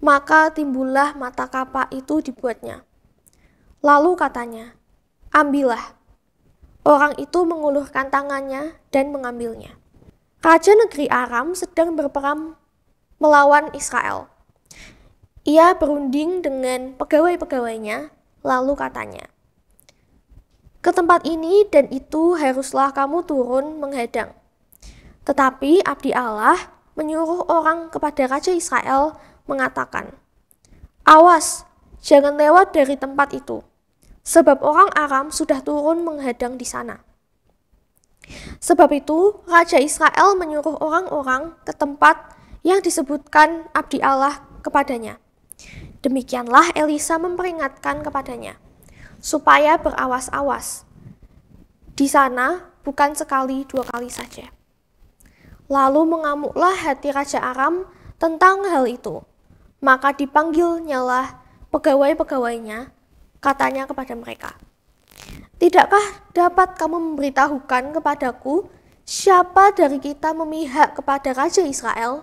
Maka timbullah mata kapak itu dibuatnya. Lalu katanya, ambillah. Orang itu mengulurkan tangannya dan mengambilnya. Raja negeri Aram sedang berperang melawan Israel. Ia berunding dengan pegawai-pegawainya, lalu katanya, ke tempat ini dan itu haruslah kamu turun menghadang. Tetapi abdi Allah menyuruh orang kepada Raja Israel mengatakan, Awas, jangan lewat dari tempat itu, sebab orang Aram sudah turun menghadang di sana. Sebab itu, Raja Israel menyuruh orang-orang ke tempat yang disebutkan abdi Allah kepadanya. Demikianlah Elisa memperingatkan kepadanya supaya berawas-awas. Di sana bukan sekali dua kali saja. Lalu mengamuklah hati Raja Aram tentang hal itu. Maka dipanggilnyalah pegawai-pegawainya, katanya kepada mereka, Tidakkah dapat kamu memberitahukan kepadaku siapa dari kita memihak kepada Raja Israel?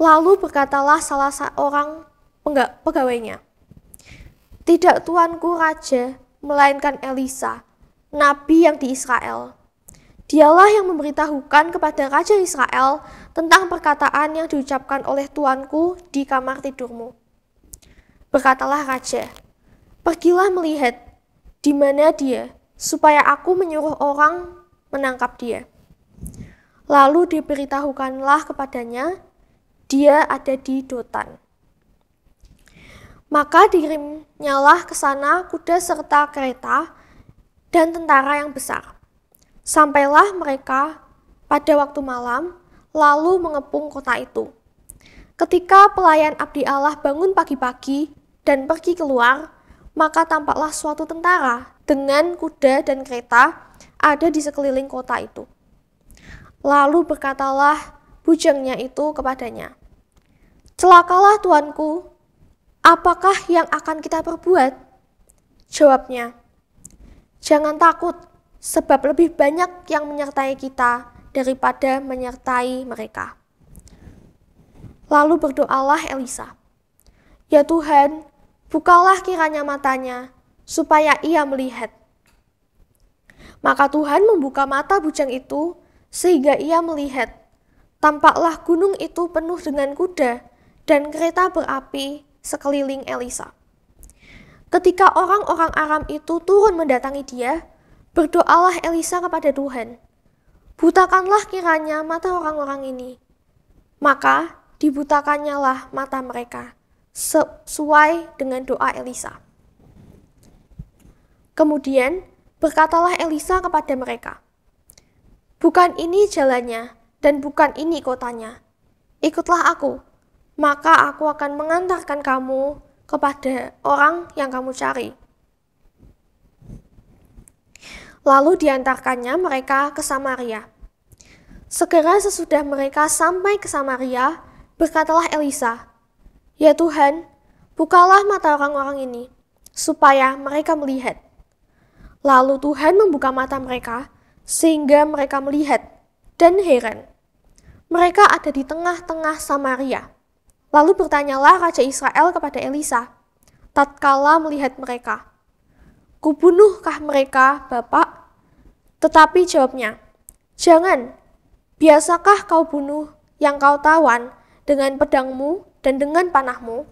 Lalu berkatalah salah seorang pegawainya, tidak tuanku raja, melainkan Elisa, nabi yang di Israel. Dialah yang memberitahukan kepada Raja Israel tentang perkataan yang diucapkan oleh tuanku di kamar tidurmu. Berkatalah Raja, pergilah melihat di mana dia, supaya aku menyuruh orang menangkap dia. Lalu diberitahukanlah kepadanya, dia ada di Dotan. Maka dirimnyalah ke sana kuda serta kereta dan tentara yang besar. Sampailah mereka pada waktu malam, lalu mengepung kota itu. Ketika pelayan abdi Allah bangun pagi-pagi dan pergi keluar, maka tampaklah suatu tentara dengan kuda dan kereta ada di sekeliling kota itu. Lalu berkatalah bujangnya itu kepadanya, Celakalah tuanku, Apakah yang akan kita perbuat? Jawabnya, jangan takut, sebab lebih banyak yang menyertai kita daripada menyertai mereka. Lalu berdoalah Elisa, "Ya Tuhan, bukalah kiranya matanya, supaya ia melihat." Maka Tuhan membuka mata bujang itu, sehingga ia melihat. Tampaklah gunung itu penuh dengan kuda dan kereta berapi sekeliling Elisa. Ketika orang-orang Aram itu turun mendatangi dia, berdoalah Elisa kepada Tuhan. Butakanlah kiranya mata orang-orang ini. Maka dibutakannya lah mata mereka, sesuai dengan doa Elisa. Kemudian berkatalah Elisa kepada mereka, Bukan ini jalannya, dan bukan ini kotanya. Ikutlah aku, maka aku akan mengantarkan kamu kepada orang yang kamu cari. Lalu diantarkannya mereka ke Samaria. Segera sesudah mereka sampai ke Samaria, berkatalah Elisa, "Ya Tuhan, bukalah mata orang-orang ini, supaya mereka melihat." Lalu Tuhan membuka mata mereka, sehingga mereka melihat dan heran. Mereka ada di tengah-tengah Samaria Lalu bertanyalah Raja Israel kepada Elisa, tatkala melihat mereka. Kubunuhkah mereka, Bapak? Tetapi jawabnya, Jangan, biasakah kau bunuh yang kau tawan dengan pedangmu dan dengan panahmu?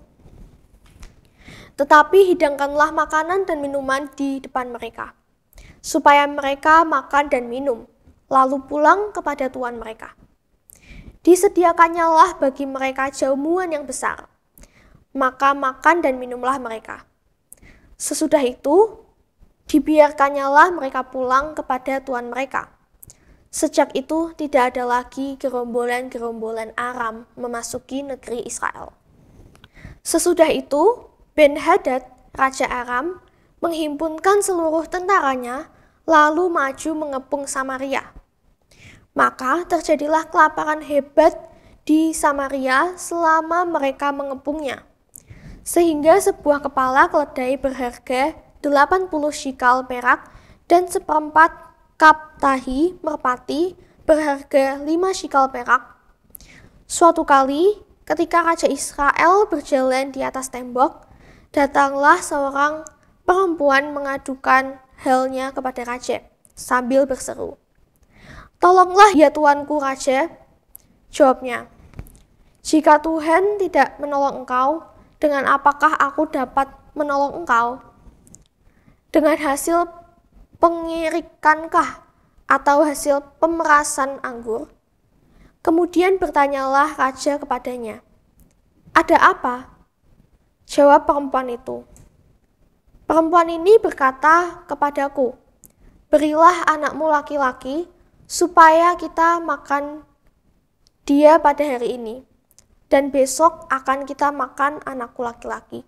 Tetapi hidangkanlah makanan dan minuman di depan mereka, supaya mereka makan dan minum, lalu pulang kepada tuan mereka disediakannya lah bagi mereka jamuan yang besar. Maka makan dan minumlah mereka. Sesudah itu, dibiarkannyalah mereka pulang kepada tuan mereka. Sejak itu tidak ada lagi gerombolan-gerombolan Aram memasuki negeri Israel. Sesudah itu, Ben Hadad, Raja Aram, menghimpunkan seluruh tentaranya lalu maju mengepung Samaria. Maka terjadilah kelaparan hebat di Samaria selama mereka mengepungnya. Sehingga sebuah kepala keledai berharga 80 shikal perak dan seperempat kap tahi merpati berharga 5 shikal perak. Suatu kali, ketika Raja Israel berjalan di atas tembok, datanglah seorang perempuan mengadukan halnya kepada raja sambil berseru, Tolonglah ya Tuanku Raja. Jawabnya, jika Tuhan tidak menolong engkau, dengan apakah aku dapat menolong engkau? Dengan hasil pengirikankah atau hasil pemerasan anggur? Kemudian bertanyalah raja kepadanya, ada apa? Jawab perempuan itu. Perempuan ini berkata kepadaku, berilah anakmu laki-laki supaya kita makan dia pada hari ini dan besok akan kita makan anakku laki-laki.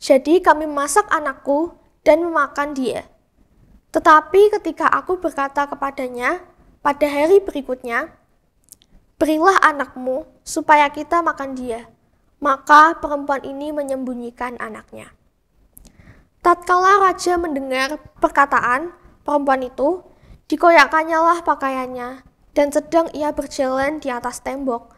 Jadi kami masak anakku dan memakan dia. Tetapi ketika aku berkata kepadanya pada hari berikutnya, berilah anakmu supaya kita makan dia. Maka perempuan ini menyembunyikan anaknya. Tatkala raja mendengar perkataan perempuan itu, Dikoyakannya lah pakaiannya, dan sedang ia berjalan di atas tembok.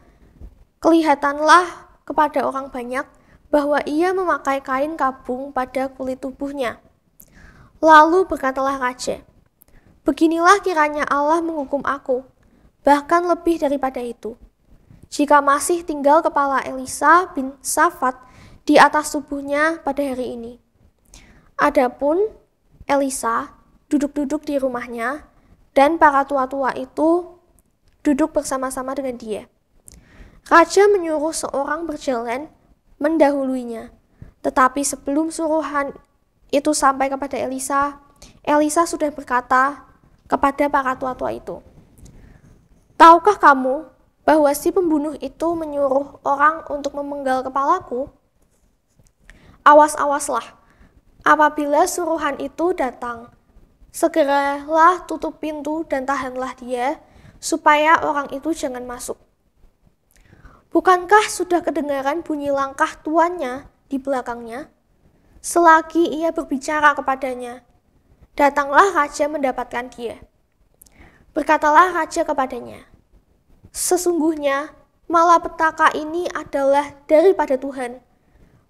Kelihatanlah kepada orang banyak bahwa ia memakai kain kabung pada kulit tubuhnya. Lalu berkatalah raja, Beginilah kiranya Allah menghukum aku, bahkan lebih daripada itu. Jika masih tinggal kepala Elisa bin Safat di atas tubuhnya pada hari ini. Adapun Elisa duduk-duduk di rumahnya dan para tua-tua itu duduk bersama-sama dengan dia. Raja menyuruh seorang berjalan mendahulunya, Tetapi sebelum suruhan itu sampai kepada Elisa, Elisa sudah berkata kepada para tua-tua itu, Tahukah kamu bahwa si pembunuh itu menyuruh orang untuk memenggal kepalaku? Awas-awaslah, apabila suruhan itu datang, Segeralah tutup pintu dan tahanlah dia, supaya orang itu jangan masuk. Bukankah sudah kedengaran bunyi langkah tuannya di belakangnya? Selagi ia berbicara kepadanya, datanglah raja mendapatkan dia. Berkatalah raja kepadanya, Sesungguhnya malapetaka ini adalah daripada Tuhan.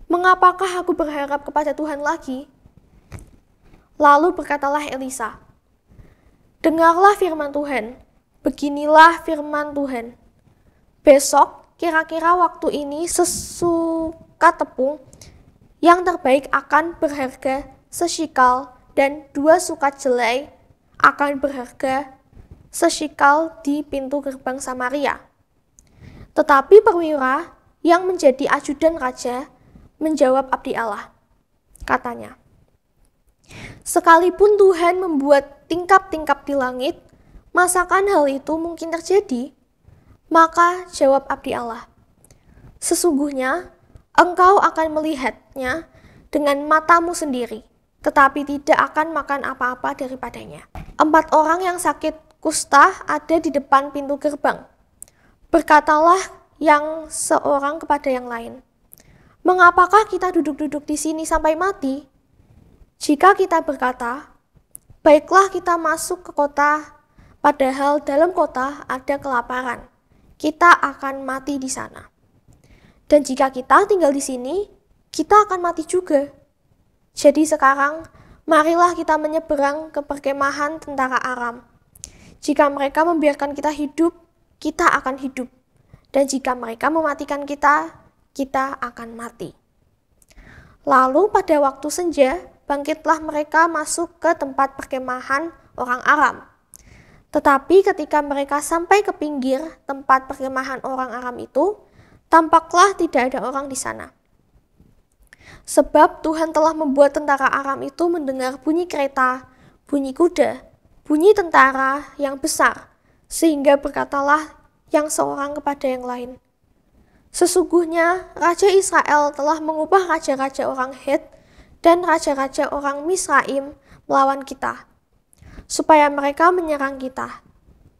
Mengapakah aku berharap kepada Tuhan lagi?' Lalu berkatalah Elisa, Dengarlah firman Tuhan, beginilah firman Tuhan. Besok, kira-kira waktu ini sesuka tepung yang terbaik akan berharga sesikal dan dua suka jelai akan berharga sesikal di pintu gerbang Samaria. Tetapi perwira yang menjadi ajudan raja menjawab abdi Allah. Katanya, Sekalipun Tuhan membuat tingkap-tingkap di langit, masakan hal itu mungkin terjadi? Maka jawab abdi Allah, Sesungguhnya engkau akan melihatnya dengan matamu sendiri, tetapi tidak akan makan apa-apa daripadanya. Empat orang yang sakit kusta ada di depan pintu gerbang. Berkatalah yang seorang kepada yang lain, Mengapakah kita duduk-duduk di sini sampai mati? Jika kita berkata, "Baiklah, kita masuk ke kota," padahal dalam kota ada kelaparan, kita akan mati di sana. Dan jika kita tinggal di sini, kita akan mati juga. Jadi sekarang, marilah kita menyeberang ke perkemahan tentara Aram. Jika mereka membiarkan kita hidup, kita akan hidup. Dan jika mereka mematikan kita, kita akan mati. Lalu pada waktu senja, bangkitlah mereka masuk ke tempat perkemahan orang Aram. Tetapi ketika mereka sampai ke pinggir tempat perkemahan orang Aram itu, tampaklah tidak ada orang di sana. Sebab Tuhan telah membuat tentara Aram itu mendengar bunyi kereta, bunyi kuda, bunyi tentara yang besar, sehingga berkatalah yang seorang kepada yang lain. Sesungguhnya Raja Israel telah mengubah raja-raja orang Het dan raja-raja orang Misraim melawan kita, supaya mereka menyerang kita.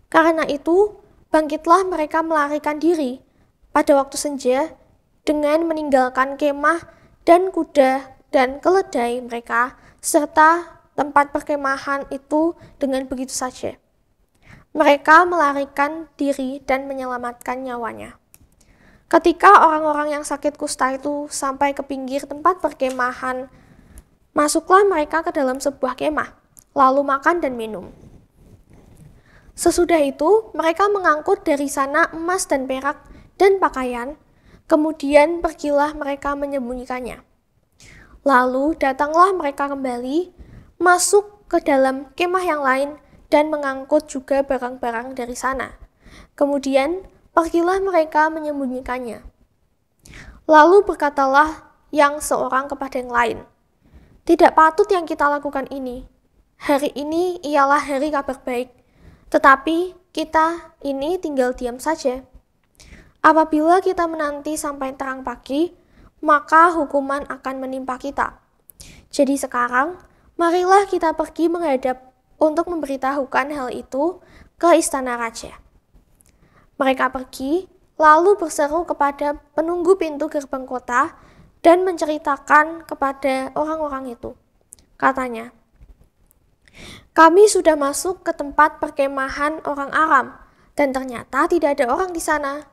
Karena itu, bangkitlah mereka melarikan diri pada waktu senja dengan meninggalkan kemah dan kuda dan keledai mereka, serta tempat perkemahan itu dengan begitu saja. Mereka melarikan diri dan menyelamatkan nyawanya. Ketika orang-orang yang sakit kusta itu sampai ke pinggir tempat perkemahan Masuklah mereka ke dalam sebuah kemah, lalu makan dan minum. Sesudah itu, mereka mengangkut dari sana emas dan perak dan pakaian, kemudian pergilah mereka menyembunyikannya. Lalu datanglah mereka kembali, masuk ke dalam kemah yang lain, dan mengangkut juga barang-barang dari sana. Kemudian pergilah mereka menyembunyikannya. Lalu berkatalah yang seorang kepada yang lain, tidak patut yang kita lakukan ini. Hari ini ialah hari kabar baik, tetapi kita ini tinggal diam saja. Apabila kita menanti sampai terang pagi, maka hukuman akan menimpa kita. Jadi sekarang, marilah kita pergi menghadap untuk memberitahukan hal itu ke istana raja. Mereka pergi, lalu berseru kepada penunggu pintu gerbang kota dan menceritakan kepada orang-orang itu. Katanya, kami sudah masuk ke tempat perkemahan orang Aram, dan ternyata tidak ada orang di sana,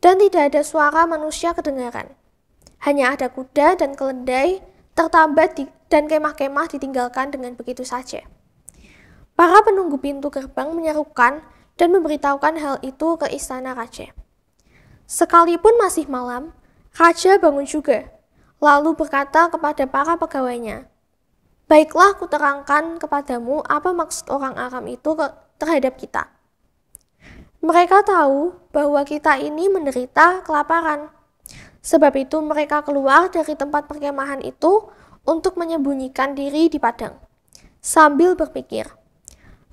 dan tidak ada suara manusia kedengaran. Hanya ada kuda dan keledai tertambat di, dan kemah-kemah ditinggalkan dengan begitu saja. Para penunggu pintu gerbang menyerukan dan memberitahukan hal itu ke istana raja. Sekalipun masih malam, raja bangun juga lalu berkata kepada para pegawainya, Baiklah kuterangkan kepadamu apa maksud orang Aram itu terhadap kita. Mereka tahu bahwa kita ini menderita kelaparan. Sebab itu mereka keluar dari tempat perkemahan itu untuk menyembunyikan diri di padang. Sambil berpikir,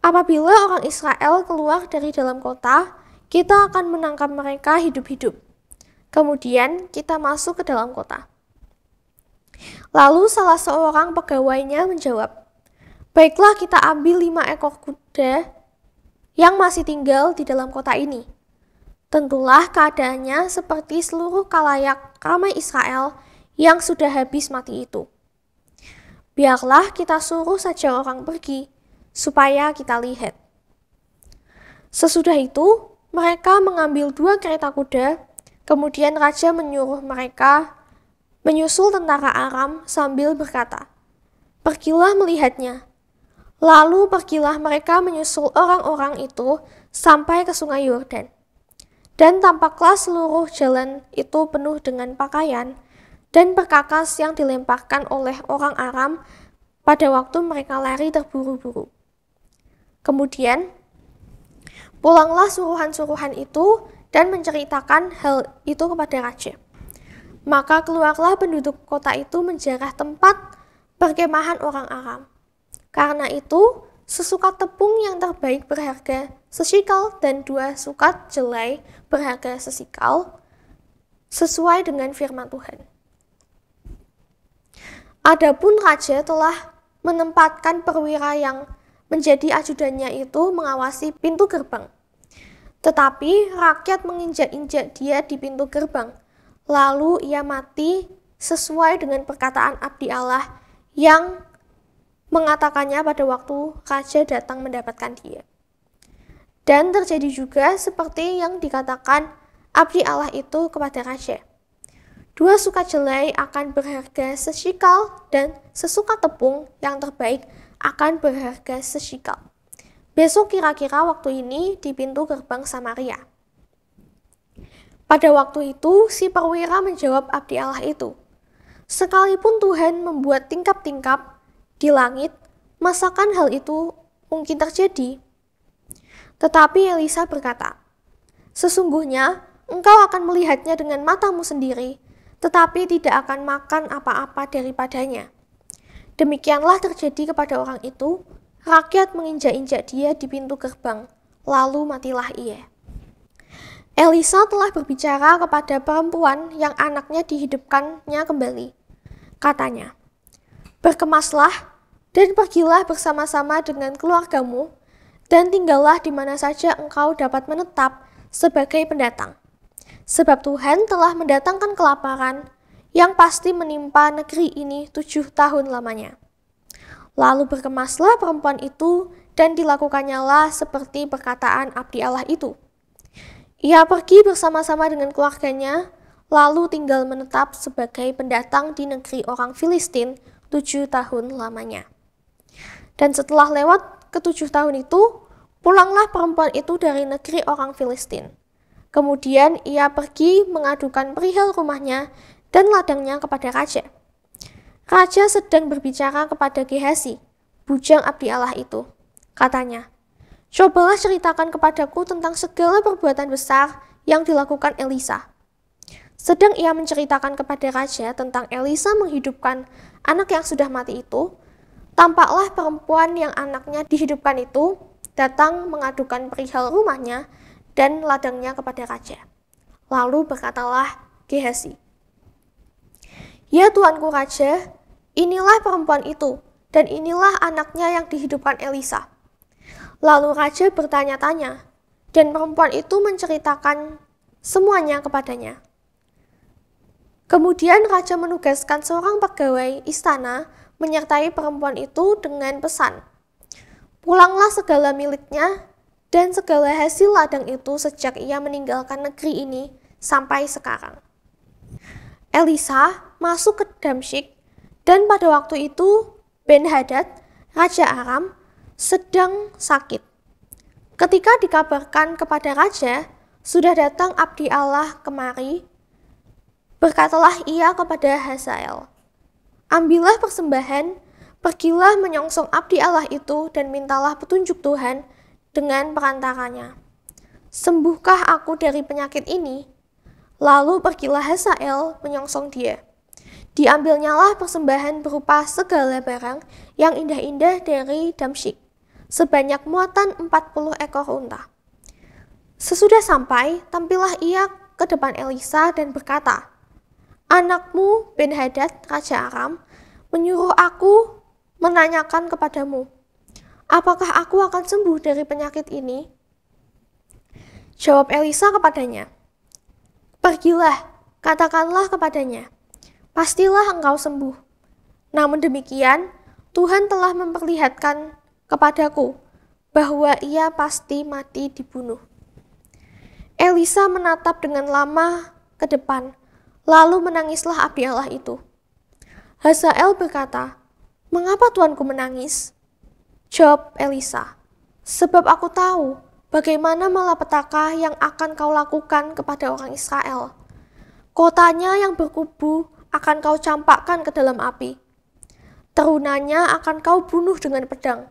apabila orang Israel keluar dari dalam kota, kita akan menangkap mereka hidup-hidup. Kemudian kita masuk ke dalam kota. Lalu salah seorang pegawainya menjawab, Baiklah kita ambil lima ekor kuda yang masih tinggal di dalam kota ini. Tentulah keadaannya seperti seluruh kalayak ramai Israel yang sudah habis mati itu. Biarlah kita suruh saja orang pergi, supaya kita lihat. Sesudah itu, mereka mengambil dua kereta kuda, kemudian raja menyuruh mereka menyusul tentara Aram sambil berkata, Pergilah melihatnya. Lalu pergilah mereka menyusul orang-orang itu sampai ke sungai Yordan. Dan tampaklah seluruh jalan itu penuh dengan pakaian dan perkakas yang dilemparkan oleh orang Aram pada waktu mereka lari terburu-buru. Kemudian, pulanglah suruhan-suruhan itu dan menceritakan hal itu kepada raja. Maka keluarlah penduduk kota itu menjarah tempat perkemahan orang Aram. Karena itu, sesuka tepung yang terbaik berharga sesikal dan dua sukat jelai berharga sesikal sesuai dengan firman Tuhan. Adapun raja telah menempatkan perwira yang menjadi ajudannya itu mengawasi pintu gerbang. Tetapi rakyat menginjak-injak dia di pintu gerbang lalu ia mati sesuai dengan perkataan abdi Allah yang mengatakannya pada waktu raja datang mendapatkan dia. Dan terjadi juga seperti yang dikatakan abdi Allah itu kepada raja. Dua suka jelai akan berharga sesikal dan sesuka tepung yang terbaik akan berharga sesikal. Besok kira-kira waktu ini di pintu gerbang Samaria. Pada waktu itu, si perwira menjawab abdi Allah itu, Sekalipun Tuhan membuat tingkap-tingkap di langit, masakan hal itu mungkin terjadi? Tetapi Elisa berkata, Sesungguhnya, engkau akan melihatnya dengan matamu sendiri, tetapi tidak akan makan apa-apa daripadanya. Demikianlah terjadi kepada orang itu, rakyat menginjak-injak dia di pintu gerbang, lalu matilah ia. Elisa telah berbicara kepada perempuan yang anaknya dihidupkannya kembali. Katanya, Berkemaslah dan pergilah bersama-sama dengan keluargamu dan tinggallah di mana saja engkau dapat menetap sebagai pendatang. Sebab Tuhan telah mendatangkan kelaparan yang pasti menimpa negeri ini tujuh tahun lamanya. Lalu berkemaslah perempuan itu dan dilakukannya lah seperti perkataan abdi Allah itu. Ia pergi bersama-sama dengan keluarganya, lalu tinggal menetap sebagai pendatang di negeri orang Filistin tujuh tahun lamanya. Dan setelah lewat ketujuh tahun itu, pulanglah perempuan itu dari negeri orang Filistin. Kemudian ia pergi mengadukan perihal rumahnya dan ladangnya kepada raja. Raja sedang berbicara kepada Gehazi, bujang abdi Allah itu. Katanya, Cobalah ceritakan kepadaku tentang segala perbuatan besar yang dilakukan Elisa. Sedang ia menceritakan kepada raja tentang Elisa menghidupkan anak yang sudah mati itu, tampaklah perempuan yang anaknya dihidupkan itu datang mengadukan perihal rumahnya dan ladangnya kepada raja. Lalu berkatalah Gehazi, "Ya tuanku raja, inilah perempuan itu dan inilah anaknya yang dihidupkan Elisa." Lalu raja bertanya-tanya, dan perempuan itu menceritakan semuanya kepadanya. Kemudian raja menugaskan seorang pegawai istana menyertai perempuan itu dengan pesan, "Pulanglah segala miliknya dan segala hasil ladang itu sejak ia meninggalkan negeri ini sampai sekarang." Elisa masuk ke Damsyik dan pada waktu itu Ben Hadad, raja Aram, sedang sakit. Ketika dikabarkan kepada raja, sudah datang abdi Allah kemari, berkatalah ia kepada Hazael, Ambillah persembahan, pergilah menyongsong abdi Allah itu dan mintalah petunjuk Tuhan dengan perantaranya. Sembuhkah aku dari penyakit ini? Lalu pergilah Hazael menyongsong dia. Diambilnyalah persembahan berupa segala barang yang indah-indah dari Damsyik sebanyak muatan 40 ekor unta. Sesudah sampai, tampillah ia ke depan Elisa dan berkata, Anakmu Ben Hadad, Raja Aram, menyuruh aku menanyakan kepadamu, apakah aku akan sembuh dari penyakit ini? Jawab Elisa kepadanya, Pergilah, katakanlah kepadanya, pastilah engkau sembuh. Namun demikian, Tuhan telah memperlihatkan kepadaku bahwa ia pasti mati dibunuh. Elisa menatap dengan lama ke depan, lalu menangislah abdi Allah itu. Hazael berkata, Mengapa tuanku menangis? Jawab Elisa, Sebab aku tahu bagaimana malapetaka yang akan kau lakukan kepada orang Israel. Kotanya yang berkubu akan kau campakkan ke dalam api. Terunanya akan kau bunuh dengan pedang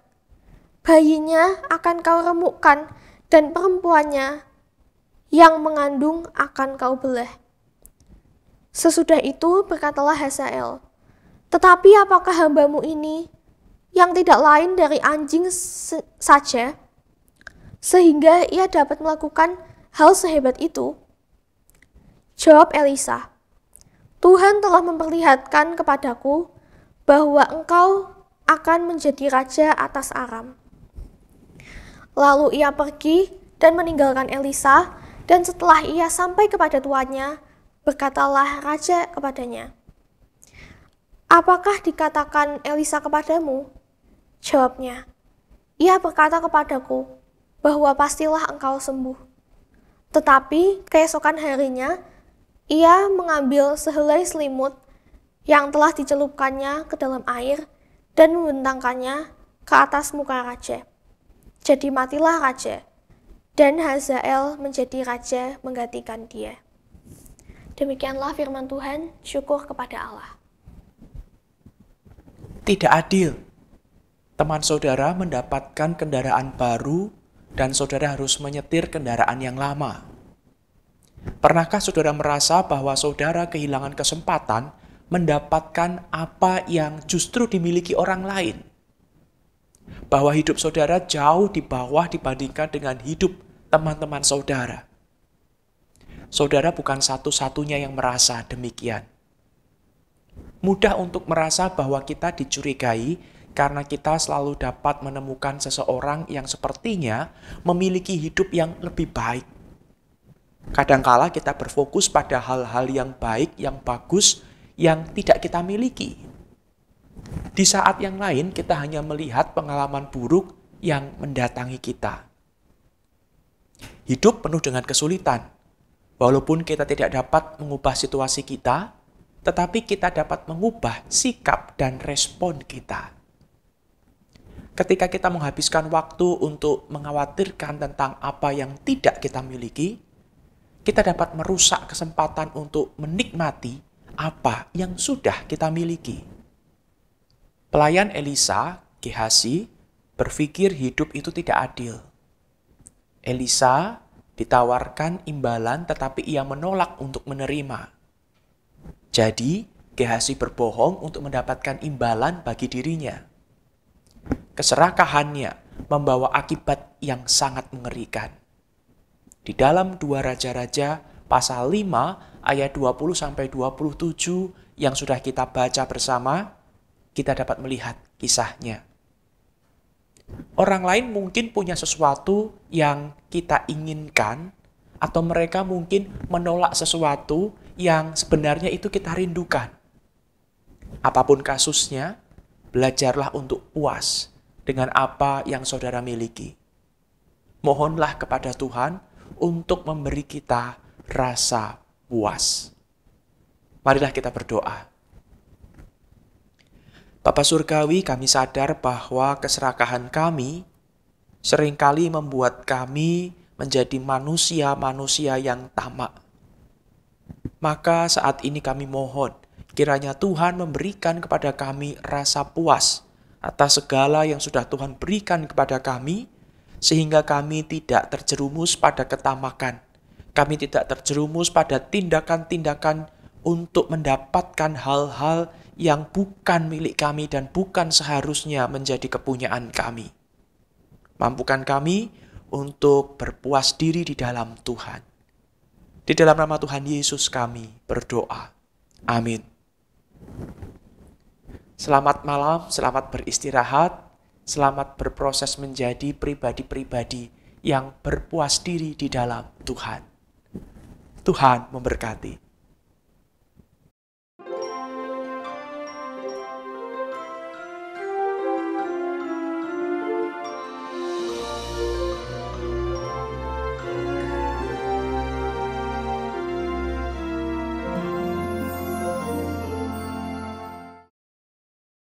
bayinya akan kau remukkan, dan perempuannya yang mengandung akan kau belah. Sesudah itu berkatalah Hazael, Tetapi apakah hambamu ini yang tidak lain dari anjing se saja, sehingga ia dapat melakukan hal sehebat itu? Jawab Elisa, Tuhan telah memperlihatkan kepadaku bahwa engkau akan menjadi raja atas Aram. Lalu ia pergi dan meninggalkan Elisa, dan setelah ia sampai kepada tuannya, berkatalah raja kepadanya, Apakah dikatakan Elisa kepadamu? Jawabnya, ia berkata kepadaku, bahwa pastilah engkau sembuh. Tetapi keesokan harinya, ia mengambil sehelai selimut yang telah dicelupkannya ke dalam air dan membentangkannya ke atas muka raja. Jadi matilah raja, dan Hazael menjadi raja menggantikan dia. Demikianlah firman Tuhan, syukur kepada Allah. Tidak adil. Teman saudara mendapatkan kendaraan baru dan saudara harus menyetir kendaraan yang lama. Pernahkah saudara merasa bahwa saudara kehilangan kesempatan mendapatkan apa yang justru dimiliki orang lain? bahwa hidup saudara jauh di bawah dibandingkan dengan hidup teman-teman saudara. Saudara bukan satu-satunya yang merasa demikian. Mudah untuk merasa bahwa kita dicurigai karena kita selalu dapat menemukan seseorang yang sepertinya memiliki hidup yang lebih baik. Kadangkala kita berfokus pada hal-hal yang baik, yang bagus, yang tidak kita miliki. Di saat yang lain, kita hanya melihat pengalaman buruk yang mendatangi kita. Hidup penuh dengan kesulitan. Walaupun kita tidak dapat mengubah situasi kita, tetapi kita dapat mengubah sikap dan respon kita. Ketika kita menghabiskan waktu untuk mengkhawatirkan tentang apa yang tidak kita miliki, kita dapat merusak kesempatan untuk menikmati apa yang sudah kita miliki. Pelayan Elisa, Gehasi, berpikir hidup itu tidak adil. Elisa ditawarkan imbalan tetapi ia menolak untuk menerima. Jadi, Gehasi berbohong untuk mendapatkan imbalan bagi dirinya. Keserakahannya membawa akibat yang sangat mengerikan. Di dalam dua raja-raja pasal 5 ayat 20 sampai 27 yang sudah kita baca bersama, kita dapat melihat kisahnya. Orang lain mungkin punya sesuatu yang kita inginkan, atau mereka mungkin menolak sesuatu yang sebenarnya itu kita rindukan. Apapun kasusnya, belajarlah untuk puas dengan apa yang saudara miliki. Mohonlah kepada Tuhan untuk memberi kita rasa puas. Marilah kita berdoa. Bapak Surgawi kami sadar bahwa keserakahan kami seringkali membuat kami menjadi manusia-manusia yang tamak. Maka saat ini kami mohon, kiranya Tuhan memberikan kepada kami rasa puas atas segala yang sudah Tuhan berikan kepada kami, sehingga kami tidak terjerumus pada ketamakan. Kami tidak terjerumus pada tindakan-tindakan untuk mendapatkan hal-hal yang bukan milik kami dan bukan seharusnya menjadi kepunyaan kami. Mampukan kami untuk berpuas diri di dalam Tuhan. Di dalam nama Tuhan Yesus kami berdoa. Amin. Selamat malam, selamat beristirahat, selamat berproses menjadi pribadi-pribadi yang berpuas diri di dalam Tuhan. Tuhan memberkati.